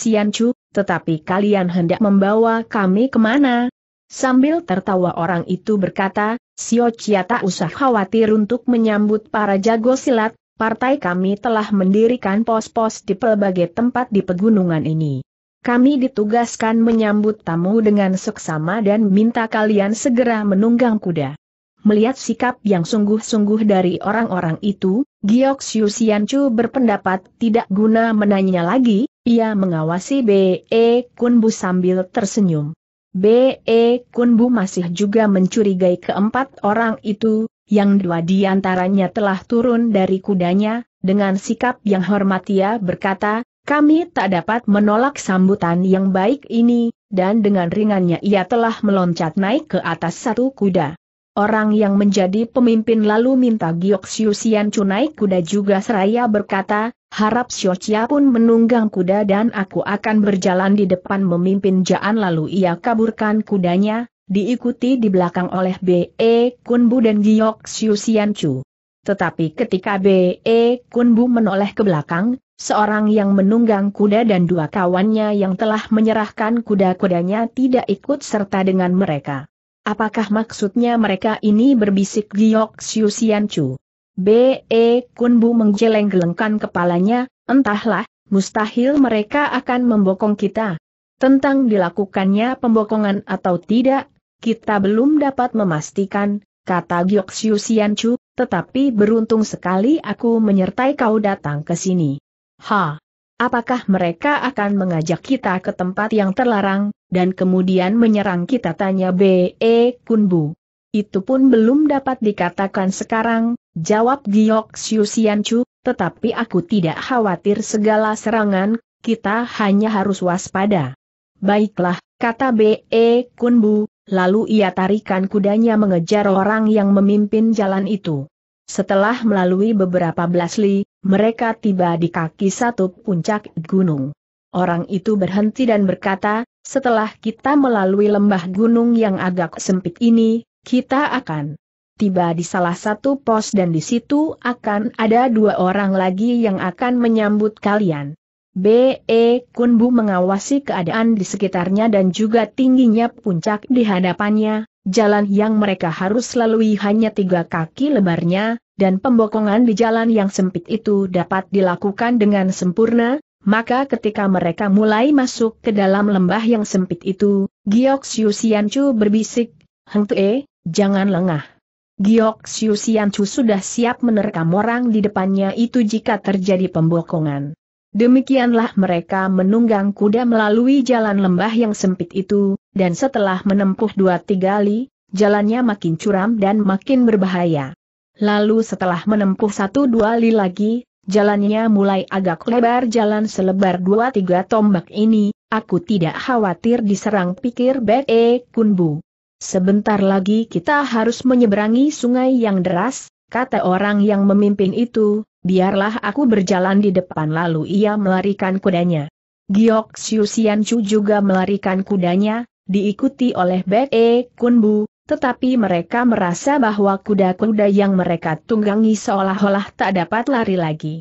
tetapi kalian hendak membawa kami kemana? Sambil tertawa orang itu berkata, Sio Chia tak usah khawatir untuk menyambut para jago silat, partai kami telah mendirikan pos-pos di pelbagai tempat di pegunungan ini. Kami ditugaskan menyambut tamu dengan seksama dan minta kalian segera menunggang kuda. Melihat sikap yang sungguh-sungguh dari orang-orang itu, Giok Xiu Chu berpendapat tidak guna menanya lagi, ia mengawasi B.E. Kunbu sambil tersenyum. B.E. Kunbu masih juga mencurigai keempat orang itu, yang dua di antaranya telah turun dari kudanya, dengan sikap yang hormat ia berkata, kami tak dapat menolak sambutan yang baik ini, dan dengan ringannya ia telah meloncat naik ke atas satu kuda orang yang menjadi pemimpin lalu minta Giok Siusian naik kuda juga seraya berkata, harap Siocia pun menunggang kuda dan aku akan berjalan di depan memimpin Jaan lalu ia kaburkan kudanya, diikuti di belakang oleh B.E. Kunbu dan Giok Siusian Chu. Tetapi ketika B.E. Kunbu menoleh ke belakang, seorang yang menunggang kuda dan dua kawannya yang telah menyerahkan kuda-kudanya tidak ikut serta dengan mereka. Apakah maksudnya mereka ini berbisik giok Xiu B.E. Kunbu menggeleng-gelengkan kepalanya, entahlah, mustahil mereka akan membokong kita. Tentang dilakukannya pembokongan atau tidak, kita belum dapat memastikan, kata Giok Xiu tetapi beruntung sekali aku menyertai kau datang ke sini. Ha! Apakah mereka akan mengajak kita ke tempat yang terlarang, dan kemudian menyerang kita tanya B.E. Kunbu. Itu pun belum dapat dikatakan sekarang, jawab Giok Siancu, tetapi aku tidak khawatir segala serangan, kita hanya harus waspada. Baiklah, kata B.E. Kunbu, lalu ia tarikan kudanya mengejar orang yang memimpin jalan itu. Setelah melalui beberapa belas li, mereka tiba di kaki satu puncak gunung. Orang itu berhenti dan berkata, setelah kita melalui lembah gunung yang agak sempit ini, kita akan tiba di salah satu pos dan di situ akan ada dua orang lagi yang akan menyambut kalian. B.E. Kunbu mengawasi keadaan di sekitarnya dan juga tingginya puncak di hadapannya, jalan yang mereka harus lalui hanya tiga kaki lebarnya, dan pembokongan di jalan yang sempit itu dapat dilakukan dengan sempurna, maka ketika mereka mulai masuk ke dalam lembah yang sempit itu, Giok Siu Chu berbisik, Heng Tue, jangan lengah. Giok Siu Chu sudah siap menerkam orang di depannya itu jika terjadi pembokongan. Demikianlah mereka menunggang kuda melalui jalan lembah yang sempit itu, dan setelah menempuh dua tiga li, jalannya makin curam dan makin berbahaya. Lalu setelah menempuh satu dua li lagi, jalannya mulai agak lebar jalan selebar dua tiga tombak ini, aku tidak khawatir diserang pikir Be Kunbu. Sebentar lagi kita harus menyeberangi sungai yang deras, kata orang yang memimpin itu, biarlah aku berjalan di depan lalu ia melarikan kudanya. Giok Chu juga melarikan kudanya, diikuti oleh Be Kunbu, tetapi mereka merasa bahwa kuda-kuda yang mereka tunggangi seolah-olah tak dapat lari lagi.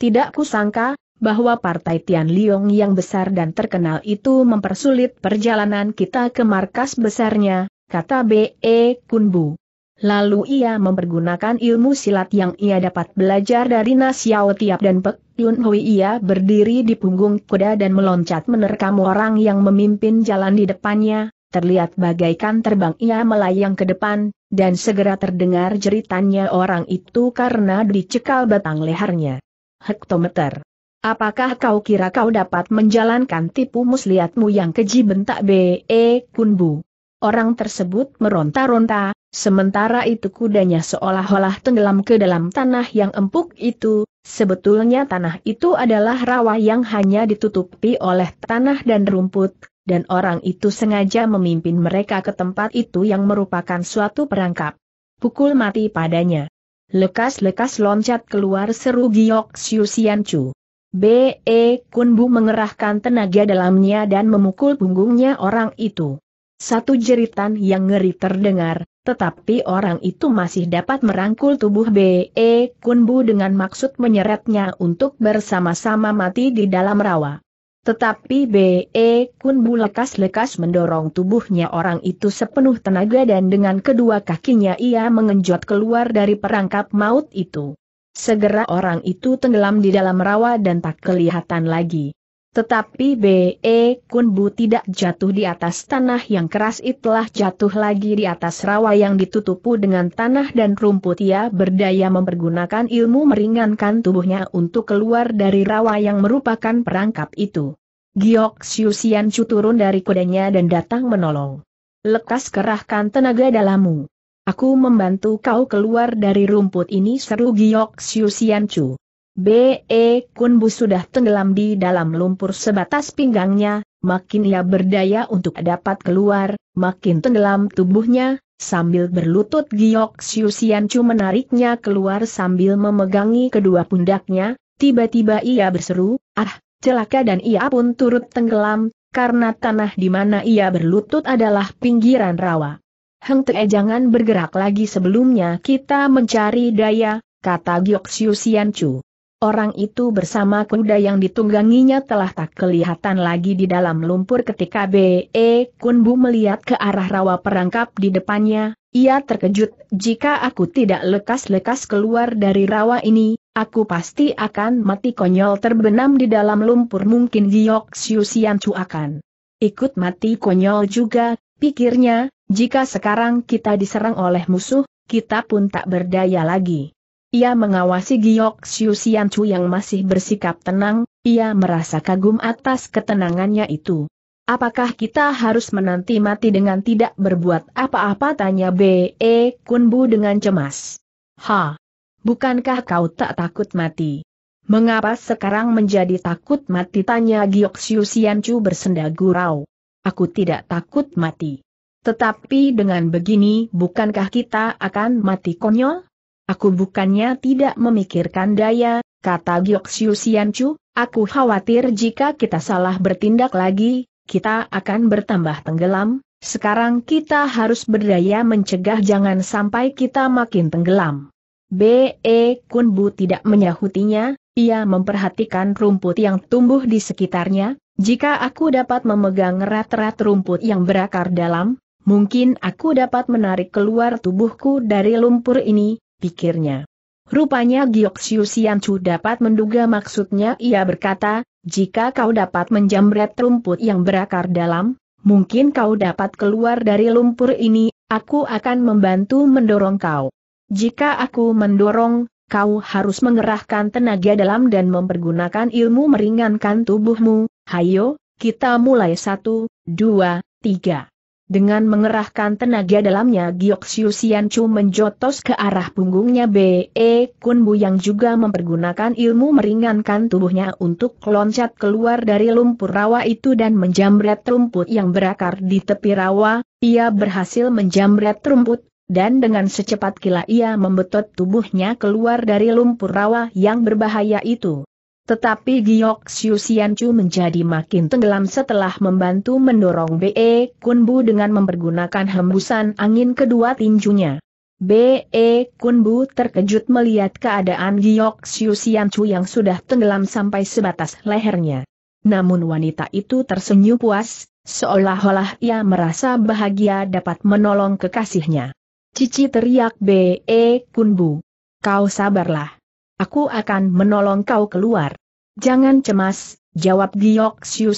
Tidak kusangka, bahwa partai Tian Liong yang besar dan terkenal itu mempersulit perjalanan kita ke markas besarnya, kata B.E. Kunbu. Lalu ia mempergunakan ilmu silat yang ia dapat belajar dari Nasiao Tiap dan Pek Yun Hui ia berdiri di punggung kuda dan meloncat menerkam orang yang memimpin jalan di depannya, terlihat bagaikan terbang ia melayang ke depan, dan segera terdengar jeritannya orang itu karena dicekal batang lehernya. Hektometer. Apakah kau kira kau dapat menjalankan tipu muslihatmu yang keji bentak B.E. Kunbu? Orang tersebut meronta-ronta, sementara itu kudanya seolah-olah tenggelam ke dalam tanah yang empuk itu, sebetulnya tanah itu adalah rawa yang hanya ditutupi oleh tanah dan rumput, dan orang itu sengaja memimpin mereka ke tempat itu yang merupakan suatu perangkap. Pukul mati padanya. Lekas-lekas loncat keluar seru Giok sian Chu. B.E. Kunbu mengerahkan tenaga dalamnya dan memukul punggungnya orang itu. Satu jeritan yang ngeri terdengar, tetapi orang itu masih dapat merangkul tubuh B.E. Kunbu dengan maksud menyeretnya untuk bersama-sama mati di dalam rawa. Tetapi B.E. Kun lekas-lekas mendorong tubuhnya orang itu sepenuh tenaga dan dengan kedua kakinya ia mengenjot keluar dari perangkap maut itu. Segera orang itu tenggelam di dalam rawa dan tak kelihatan lagi. Tetapi B.E. Bu tidak jatuh di atas tanah yang keras itulah jatuh lagi di atas rawa yang ditutupu dengan tanah dan rumput ia berdaya mempergunakan ilmu meringankan tubuhnya untuk keluar dari rawa yang merupakan perangkap itu. Giok Sian Chu turun dari kudanya dan datang menolong. Lekas kerahkan tenaga dalammu. Aku membantu kau keluar dari rumput ini seru Giok Sian Chu. B.E. Kunbu sudah tenggelam di dalam lumpur sebatas pinggangnya, makin ia berdaya untuk dapat keluar, makin tenggelam tubuhnya, sambil berlutut Giok Siusiancu menariknya keluar sambil memegangi kedua pundaknya, tiba-tiba ia berseru, ah, celaka dan ia pun turut tenggelam, karena tanah di mana ia berlutut adalah pinggiran rawa. Heng Te jangan bergerak lagi sebelumnya kita mencari daya, kata Giok Siusiancu. Orang itu bersama kuda yang ditungganginya telah tak kelihatan lagi di dalam lumpur ketika B.E. Kunbu melihat ke arah rawa perangkap di depannya, ia terkejut, jika aku tidak lekas-lekas keluar dari rawa ini, aku pasti akan mati konyol terbenam di dalam lumpur mungkin Giok Siusiancu akan ikut mati konyol juga, pikirnya, jika sekarang kita diserang oleh musuh, kita pun tak berdaya lagi. Ia mengawasi Giok Xiu Xian Chu yang masih bersikap tenang, ia merasa kagum atas ketenangannya itu. Apakah kita harus menanti mati dengan tidak berbuat apa-apa tanya B.E. Kunbu dengan cemas. Ha! Bukankah kau tak takut mati? Mengapa sekarang menjadi takut mati tanya Giok Xiu Xian Chu bersenda gurau. Aku tidak takut mati. Tetapi dengan begini bukankah kita akan mati konyol? Aku bukannya tidak memikirkan daya, kata Gyoksiu Siancu, aku khawatir jika kita salah bertindak lagi, kita akan bertambah tenggelam, sekarang kita harus berdaya mencegah jangan sampai kita makin tenggelam. B.E. Kunbu tidak menyahutinya, ia memperhatikan rumput yang tumbuh di sekitarnya, jika aku dapat memegang rat-rat rumput yang berakar dalam, mungkin aku dapat menarik keluar tubuhku dari lumpur ini, pikirnya. Rupanya Gyoksiu Chu dapat menduga maksudnya ia berkata, jika kau dapat menjamret rumput yang berakar dalam, mungkin kau dapat keluar dari lumpur ini, aku akan membantu mendorong kau. Jika aku mendorong, kau harus mengerahkan tenaga dalam dan mempergunakan ilmu meringankan tubuhmu, hayo, kita mulai satu, dua, tiga. Dengan mengerahkan tenaga dalamnya Giyok Siu Sian Chu menjotos ke arah punggungnya B.E. Kun Bu yang juga mempergunakan ilmu meringankan tubuhnya untuk loncat keluar dari lumpur rawa itu dan menjamret rumput yang berakar di tepi rawa, ia berhasil menjamret rumput, dan dengan secepat kila ia membetot tubuhnya keluar dari lumpur rawa yang berbahaya itu. Tetapi Giok Xiu Chu menjadi makin tenggelam setelah membantu mendorong B.E. Kunbu dengan mempergunakan hembusan angin kedua tinjunya. B.E. Kunbu terkejut melihat keadaan Giok Xiu Chu yang sudah tenggelam sampai sebatas lehernya. Namun wanita itu tersenyum puas, seolah-olah ia merasa bahagia dapat menolong kekasihnya. Cici teriak B.E. Kunbu. Kau sabarlah. Aku akan menolong kau keluar. Jangan cemas, jawab Giok Xiu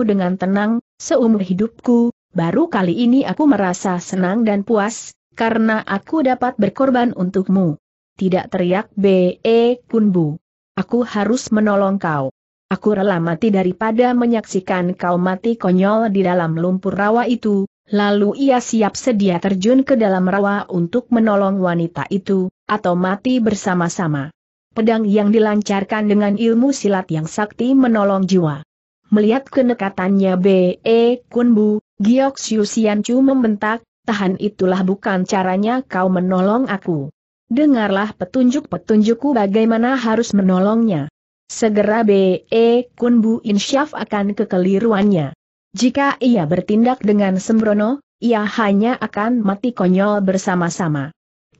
dengan tenang, seumur hidupku, baru kali ini aku merasa senang dan puas, karena aku dapat berkorban untukmu. Tidak teriak B.E. Kunbu. Aku harus menolong kau. Aku rela mati daripada menyaksikan kau mati konyol di dalam lumpur rawa itu, lalu ia siap sedia terjun ke dalam rawa untuk menolong wanita itu, atau mati bersama-sama pedang yang dilancarkan dengan ilmu silat yang sakti menolong jiwa. Melihat kenekatannya B.E. E Kunbu, Giok Siu membentak, tahan itulah bukan caranya kau menolong aku. Dengarlah petunjuk-petunjukku bagaimana harus menolongnya. Segera B.E. E Kunbu insyaf akan kekeliruannya. Jika ia bertindak dengan sembrono, ia hanya akan mati konyol bersama-sama.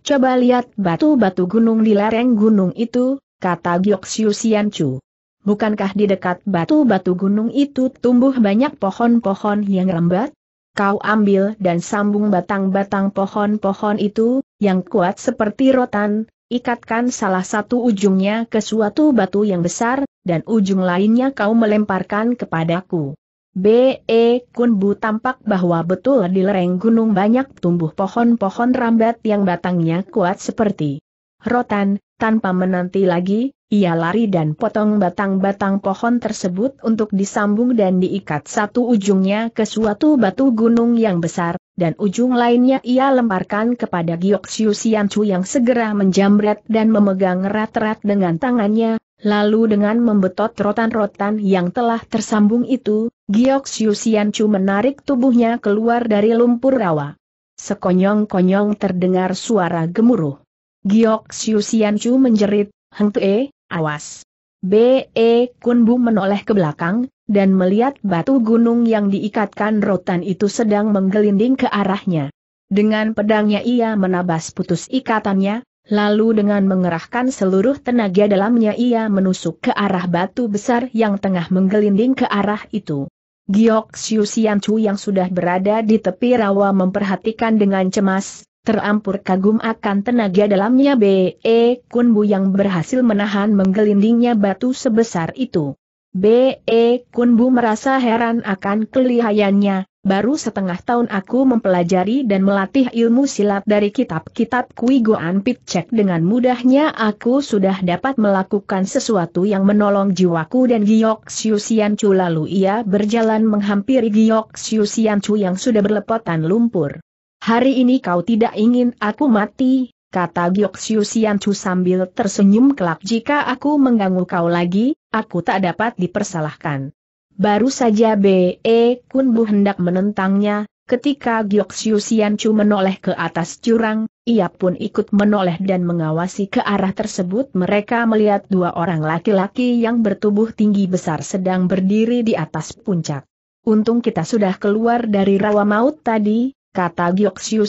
Coba lihat batu-batu gunung di lereng gunung itu, kata Gyoksiu Chu. Bukankah di dekat batu-batu gunung itu tumbuh banyak pohon-pohon yang lembat? Kau ambil dan sambung batang-batang pohon-pohon itu, yang kuat seperti rotan, ikatkan salah satu ujungnya ke suatu batu yang besar, dan ujung lainnya kau melemparkan kepadaku. B.E. Kunbu tampak bahwa betul di lereng gunung banyak tumbuh pohon-pohon rambat yang batangnya kuat seperti rotan, tanpa menanti lagi, ia lari dan potong batang-batang pohon tersebut untuk disambung dan diikat satu ujungnya ke suatu batu gunung yang besar, dan ujung lainnya ia lemparkan kepada Giok Siu Siancu yang segera menjamret dan memegang erat-erat dengan tangannya, Lalu dengan membetot rotan-rotan yang telah tersambung itu, Giok Xiu Chu menarik tubuhnya keluar dari lumpur rawa. Sekonyong-konyong terdengar suara gemuruh. Giok Xiu Chu menjerit, Heng Tue, awas. B.E. Kunbu menoleh ke belakang, dan melihat batu gunung yang diikatkan rotan itu sedang menggelinding ke arahnya. Dengan pedangnya ia menabas putus ikatannya, lalu dengan mengerahkan seluruh tenaga dalamnya ia menusuk ke arah batu besar yang tengah menggelinding ke arah itu. Giok Xiu Xian Chu yang sudah berada di tepi rawa memperhatikan dengan cemas, terampur kagum akan tenaga dalamnya B.E. E Bu yang berhasil menahan menggelindingnya batu sebesar itu. B.E. E Bu merasa heran akan kelihayannya, Baru setengah tahun aku mempelajari dan melatih ilmu silat dari kitab-kitab Kui Goan Pitcek dengan mudahnya aku sudah dapat melakukan sesuatu yang menolong jiwaku dan Giok Sian Chu lalu ia berjalan menghampiri Giok Sian Chu yang sudah berlepotan lumpur. Hari ini kau tidak ingin aku mati, kata Giok Sian Chu sambil tersenyum kelak jika aku mengganggu kau lagi, aku tak dapat dipersalahkan. Baru saja B.E. Kunbu hendak menentangnya, ketika Giok Siu menoleh ke atas curang, ia pun ikut menoleh dan mengawasi ke arah tersebut mereka melihat dua orang laki-laki yang bertubuh tinggi besar sedang berdiri di atas puncak. Untung kita sudah keluar dari rawa maut tadi, kata Giok Siu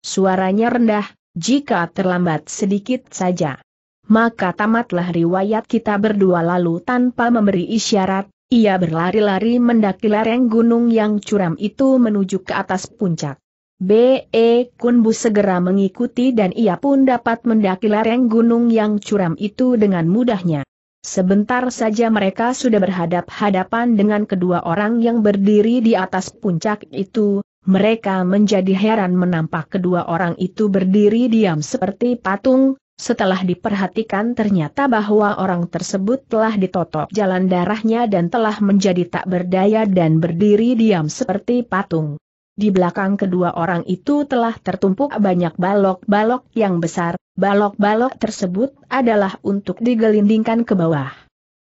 suaranya rendah, jika terlambat sedikit saja maka tamatlah riwayat kita berdua lalu tanpa memberi isyarat, ia berlari-lari mendaki lereng gunung yang curam itu menuju ke atas puncak. B.E. Kunbu segera mengikuti dan ia pun dapat mendaki lereng gunung yang curam itu dengan mudahnya. Sebentar saja mereka sudah berhadap-hadapan dengan kedua orang yang berdiri di atas puncak itu, mereka menjadi heran menampak kedua orang itu berdiri diam seperti patung, setelah diperhatikan ternyata bahwa orang tersebut telah ditotok jalan darahnya dan telah menjadi tak berdaya dan berdiri diam seperti patung. Di belakang kedua orang itu telah tertumpuk banyak balok-balok yang besar, balok-balok tersebut adalah untuk digelindingkan ke bawah.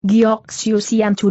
Giok Siu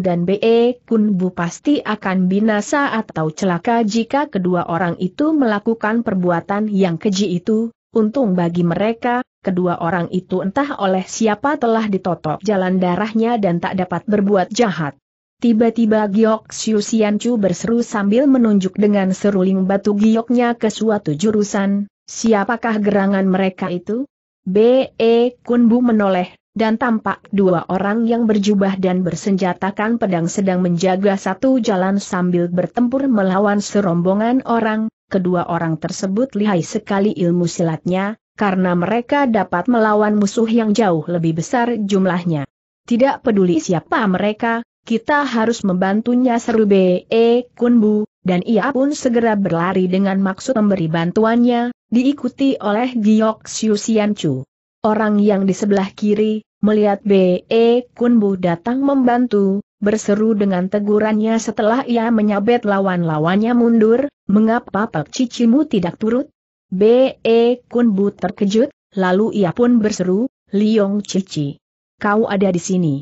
dan Be Kun Bu pasti akan binasa atau celaka jika kedua orang itu melakukan perbuatan yang keji itu, Untung bagi mereka, kedua orang itu entah oleh siapa telah ditotok jalan darahnya dan tak dapat berbuat jahat. Tiba-tiba Giok Xiu Chu berseru sambil menunjuk dengan seruling batu gioknya ke suatu jurusan, siapakah gerangan mereka itu? B.E. Kunbu menoleh, dan tampak dua orang yang berjubah dan bersenjatakan pedang sedang menjaga satu jalan sambil bertempur melawan serombongan orang, kedua orang tersebut lihai sekali ilmu silatnya, karena mereka dapat melawan musuh yang jauh lebih besar jumlahnya. Tidak peduli siapa mereka, kita harus membantunya seru B.E. E, Kunbu, dan ia pun segera berlari dengan maksud memberi bantuannya, diikuti oleh Gyo Siu Chu. Orang yang di sebelah kiri, melihat B.E. E, Kunbu datang membantu, berseru dengan tegurannya setelah ia menyabet lawan-lawannya mundur, mengapa Pak Cicimu tidak turut? B.E. Kun Bu terkejut, lalu ia pun berseru, Liong Cici. Kau ada di sini.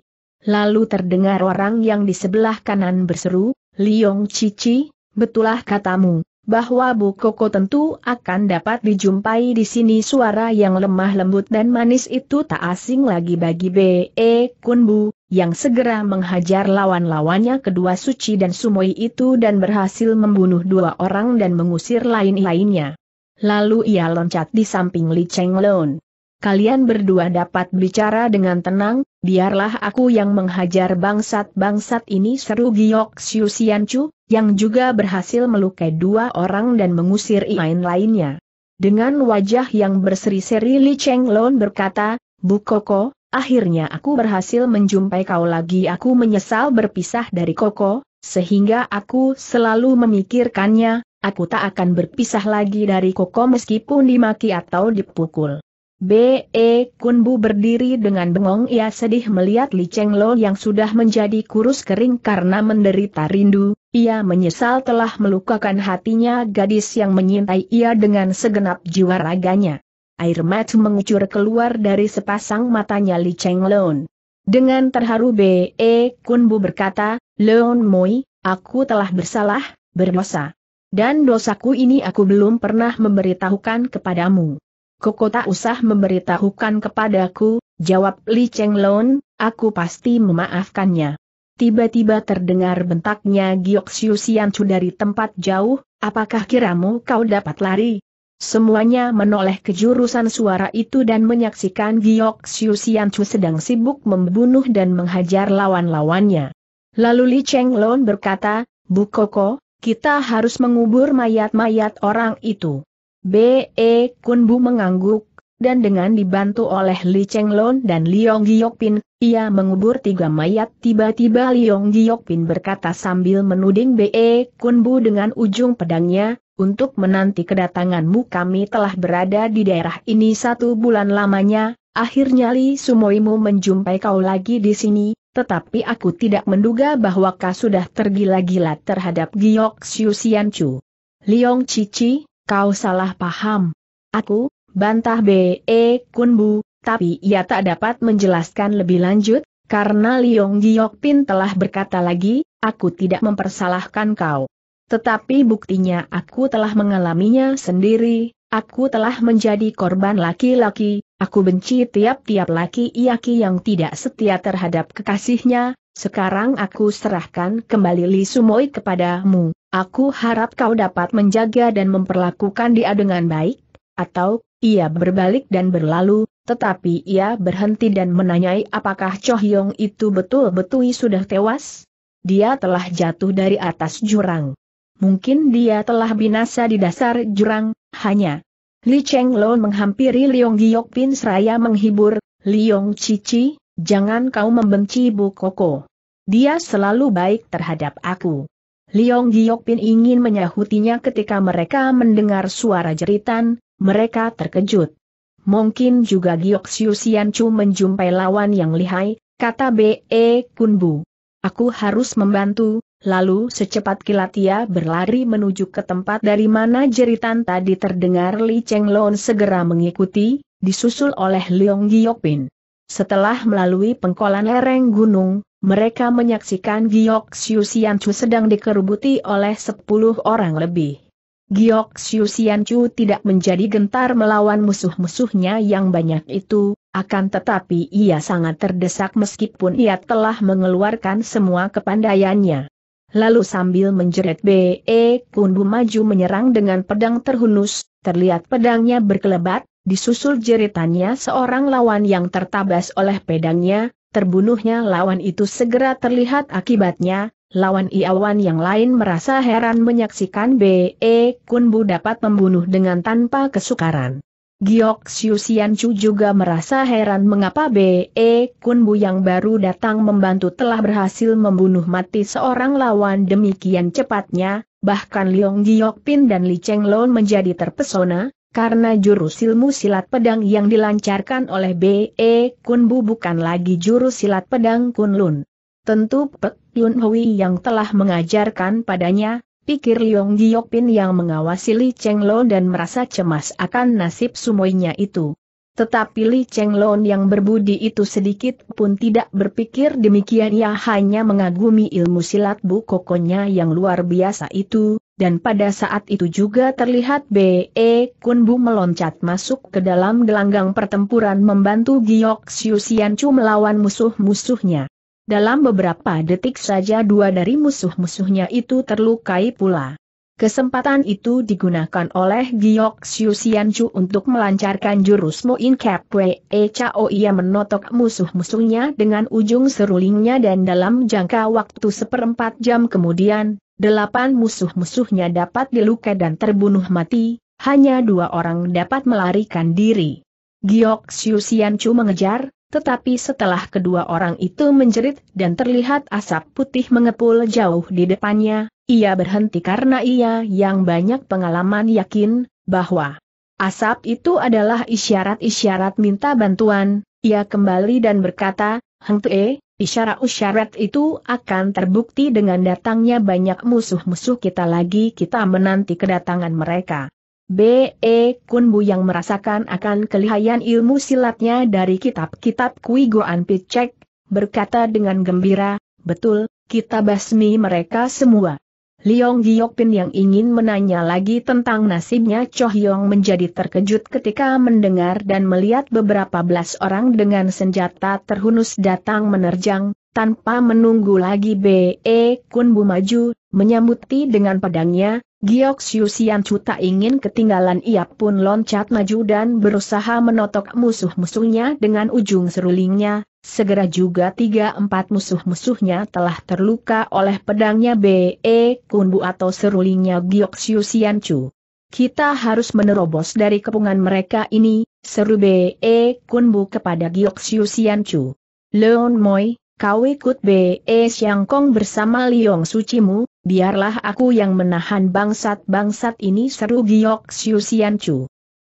Lalu terdengar orang yang di sebelah kanan berseru, Liong Cici, betulah katamu, bahwa Bu Koko tentu akan dapat dijumpai di sini suara yang lemah lembut dan manis itu tak asing lagi bagi B.E. Kun Bu, yang segera menghajar lawan-lawannya kedua Suci dan Sumoi itu dan berhasil membunuh dua orang dan mengusir lain-lainnya. Lalu ia loncat di samping Li Cheng Lun. Kalian berdua dapat bicara dengan tenang, biarlah aku yang menghajar bangsat-bangsat ini seru Giok Xiu Chu, yang juga berhasil melukai dua orang dan mengusir lain-lainnya. Dengan wajah yang berseri-seri Li Cheng Lun berkata, Bu Koko, Akhirnya aku berhasil menjumpai kau lagi aku menyesal berpisah dari Koko, sehingga aku selalu memikirkannya, aku tak akan berpisah lagi dari Koko meskipun dimaki atau dipukul. B.E. Kunbu berdiri dengan bengong ia sedih melihat Li Cheng Lo yang sudah menjadi kurus kering karena menderita rindu, ia menyesal telah melukakan hatinya gadis yang menyintai ia dengan segenap jiwa raganya air mata mengucur keluar dari sepasang matanya Li Cheng Leon. Dengan terharu B.E. Kunbu berkata, Leon Moi, aku telah bersalah, berdosa. Dan dosaku ini aku belum pernah memberitahukan kepadamu. Koko tak usah memberitahukan kepadaku, jawab Li Cheng Leon, aku pasti memaafkannya. Tiba-tiba terdengar bentaknya Giok Siu Sian Chu dari tempat jauh, apakah kiramu kau dapat lari? Semuanya menoleh ke jurusan suara itu dan menyaksikan Giok Xiu Chu sedang sibuk membunuh dan menghajar lawan-lawannya. Lalu Li Cheng Lon berkata, Bu Koko, kita harus mengubur mayat-mayat orang itu. B.E. E Kun Bu mengangguk, dan dengan dibantu oleh Li Cheng Lon dan Liong Giokpin, ia mengubur tiga mayat. Tiba-tiba Liong Giokpin berkata sambil menuding B.E. E Kun Bu dengan ujung pedangnya, untuk menanti kedatanganmu kami telah berada di daerah ini satu bulan lamanya, akhirnya Li Sumoimu menjumpai kau lagi di sini, tetapi aku tidak menduga bahwa kau sudah tergila-gila terhadap Giok Siu Chu. Liong Cici, kau salah paham. Aku, bantah B.E. Kunbu, tapi ia tak dapat menjelaskan lebih lanjut, karena Liong Pin telah berkata lagi, aku tidak mempersalahkan kau. Tetapi buktinya aku telah mengalaminya sendiri, aku telah menjadi korban laki-laki, aku benci tiap-tiap laki-laki yang tidak setia terhadap kekasihnya, sekarang aku serahkan kembali Li Sumoi kepadamu, aku harap kau dapat menjaga dan memperlakukan dia dengan baik, atau, ia berbalik dan berlalu, tetapi ia berhenti dan menanyai apakah Choh Yong itu betul-betul sudah tewas? Dia telah jatuh dari atas jurang. Mungkin dia telah binasa di dasar jurang, hanya. Li Cheng Lo menghampiri Liong Giok Pin seraya menghibur, Liong Cici, jangan kau membenci Bu Koko. Dia selalu baik terhadap aku. Liong Giok Pin ingin menyahutinya ketika mereka mendengar suara jeritan, mereka terkejut. Mungkin juga Giok Siu Sian Chu menjumpai lawan yang lihai, kata B.E. Kunbu. Aku harus membantu, Lalu secepat kilat ia berlari menuju ke tempat dari mana jeritan tadi terdengar Li Cheng Lon segera mengikuti, disusul oleh Leong Giokpin. Setelah melalui pengkolan lereng gunung, mereka menyaksikan Giok Xiu Chu sedang dikerubuti oleh sepuluh orang lebih. Giok Xiu Chu tidak menjadi gentar melawan musuh-musuhnya yang banyak itu, akan tetapi ia sangat terdesak meskipun ia telah mengeluarkan semua kepandaiannya. Lalu sambil menjerit B.E. Kunbu maju menyerang dengan pedang terhunus, terlihat pedangnya berkelebat, disusul jeritannya seorang lawan yang tertabas oleh pedangnya, terbunuhnya lawan itu segera terlihat akibatnya, lawan Iawan yang lain merasa heran menyaksikan B.E. Kunbu dapat membunuh dengan tanpa kesukaran. Giok Xiu Chu juga merasa heran mengapa B.E. Kunbu yang baru datang membantu telah berhasil membunuh mati seorang lawan demikian cepatnya, bahkan Leong Giok Pin dan Li Cheng Lon menjadi terpesona, karena jurus ilmu silat pedang yang dilancarkan oleh B.E. Kunbu bukan lagi jurus silat pedang Kunlun. Tentu Pek Yun Hui yang telah mengajarkan padanya, pikir Liong Giokpin yang mengawasi Li Chenglon dan merasa cemas akan nasib sumoinya itu. Tetapi Li Chenglon yang berbudi itu sedikit pun tidak berpikir demikian ia hanya mengagumi ilmu silat Bu Kokonya yang luar biasa itu, dan pada saat itu juga terlihat B.E. Kun Bu meloncat masuk ke dalam gelanggang pertempuran membantu Giok Siu Sian Chu melawan musuh-musuhnya. Dalam beberapa detik saja dua dari musuh-musuhnya itu terlukai pula. Kesempatan itu digunakan oleh Giok Xiu Xianchu untuk melancarkan jurus Moin Cap Wee Chao ia menotok musuh-musuhnya dengan ujung serulingnya dan dalam jangka waktu seperempat jam kemudian, delapan musuh-musuhnya dapat dilukai dan terbunuh mati, hanya dua orang dapat melarikan diri. Giok Xiu Xianchu mengejar, tetapi setelah kedua orang itu menjerit dan terlihat asap putih mengepul jauh di depannya, ia berhenti karena ia yang banyak pengalaman yakin bahwa asap itu adalah isyarat-isyarat minta bantuan, ia kembali dan berkata, Heng Tue, isyarat-isyarat itu akan terbukti dengan datangnya banyak musuh-musuh kita lagi kita menanti kedatangan mereka. B.E. Bu yang merasakan akan kelihayan ilmu silatnya dari kitab-kitab Kui Goan Picek, berkata dengan gembira, betul, kita basmi mereka semua. Liong Giokpin yang ingin menanya lagi tentang nasibnya Cho Hyong menjadi terkejut ketika mendengar dan melihat beberapa belas orang dengan senjata terhunus datang menerjang, tanpa menunggu lagi B.E. Kun Bu maju, menyambuti dengan pedangnya, Giok Xian Chu tak ingin ketinggalan ia pun loncat maju dan berusaha menotok musuh-musuhnya dengan ujung serulingnya, segera juga tiga empat musuh-musuhnya telah terluka oleh pedangnya B.E. Kun Bu atau serulingnya Giok Xian Chu. Kita harus menerobos dari kepungan mereka ini, seru B.E. Kun Bu kepada Giok Xian Chu. Leon Moi, Kau ikut B.E. Xiangkong bersama Liong Sucimu, biarlah aku yang menahan bangsat-bangsat ini seru Giok Xiu Chu.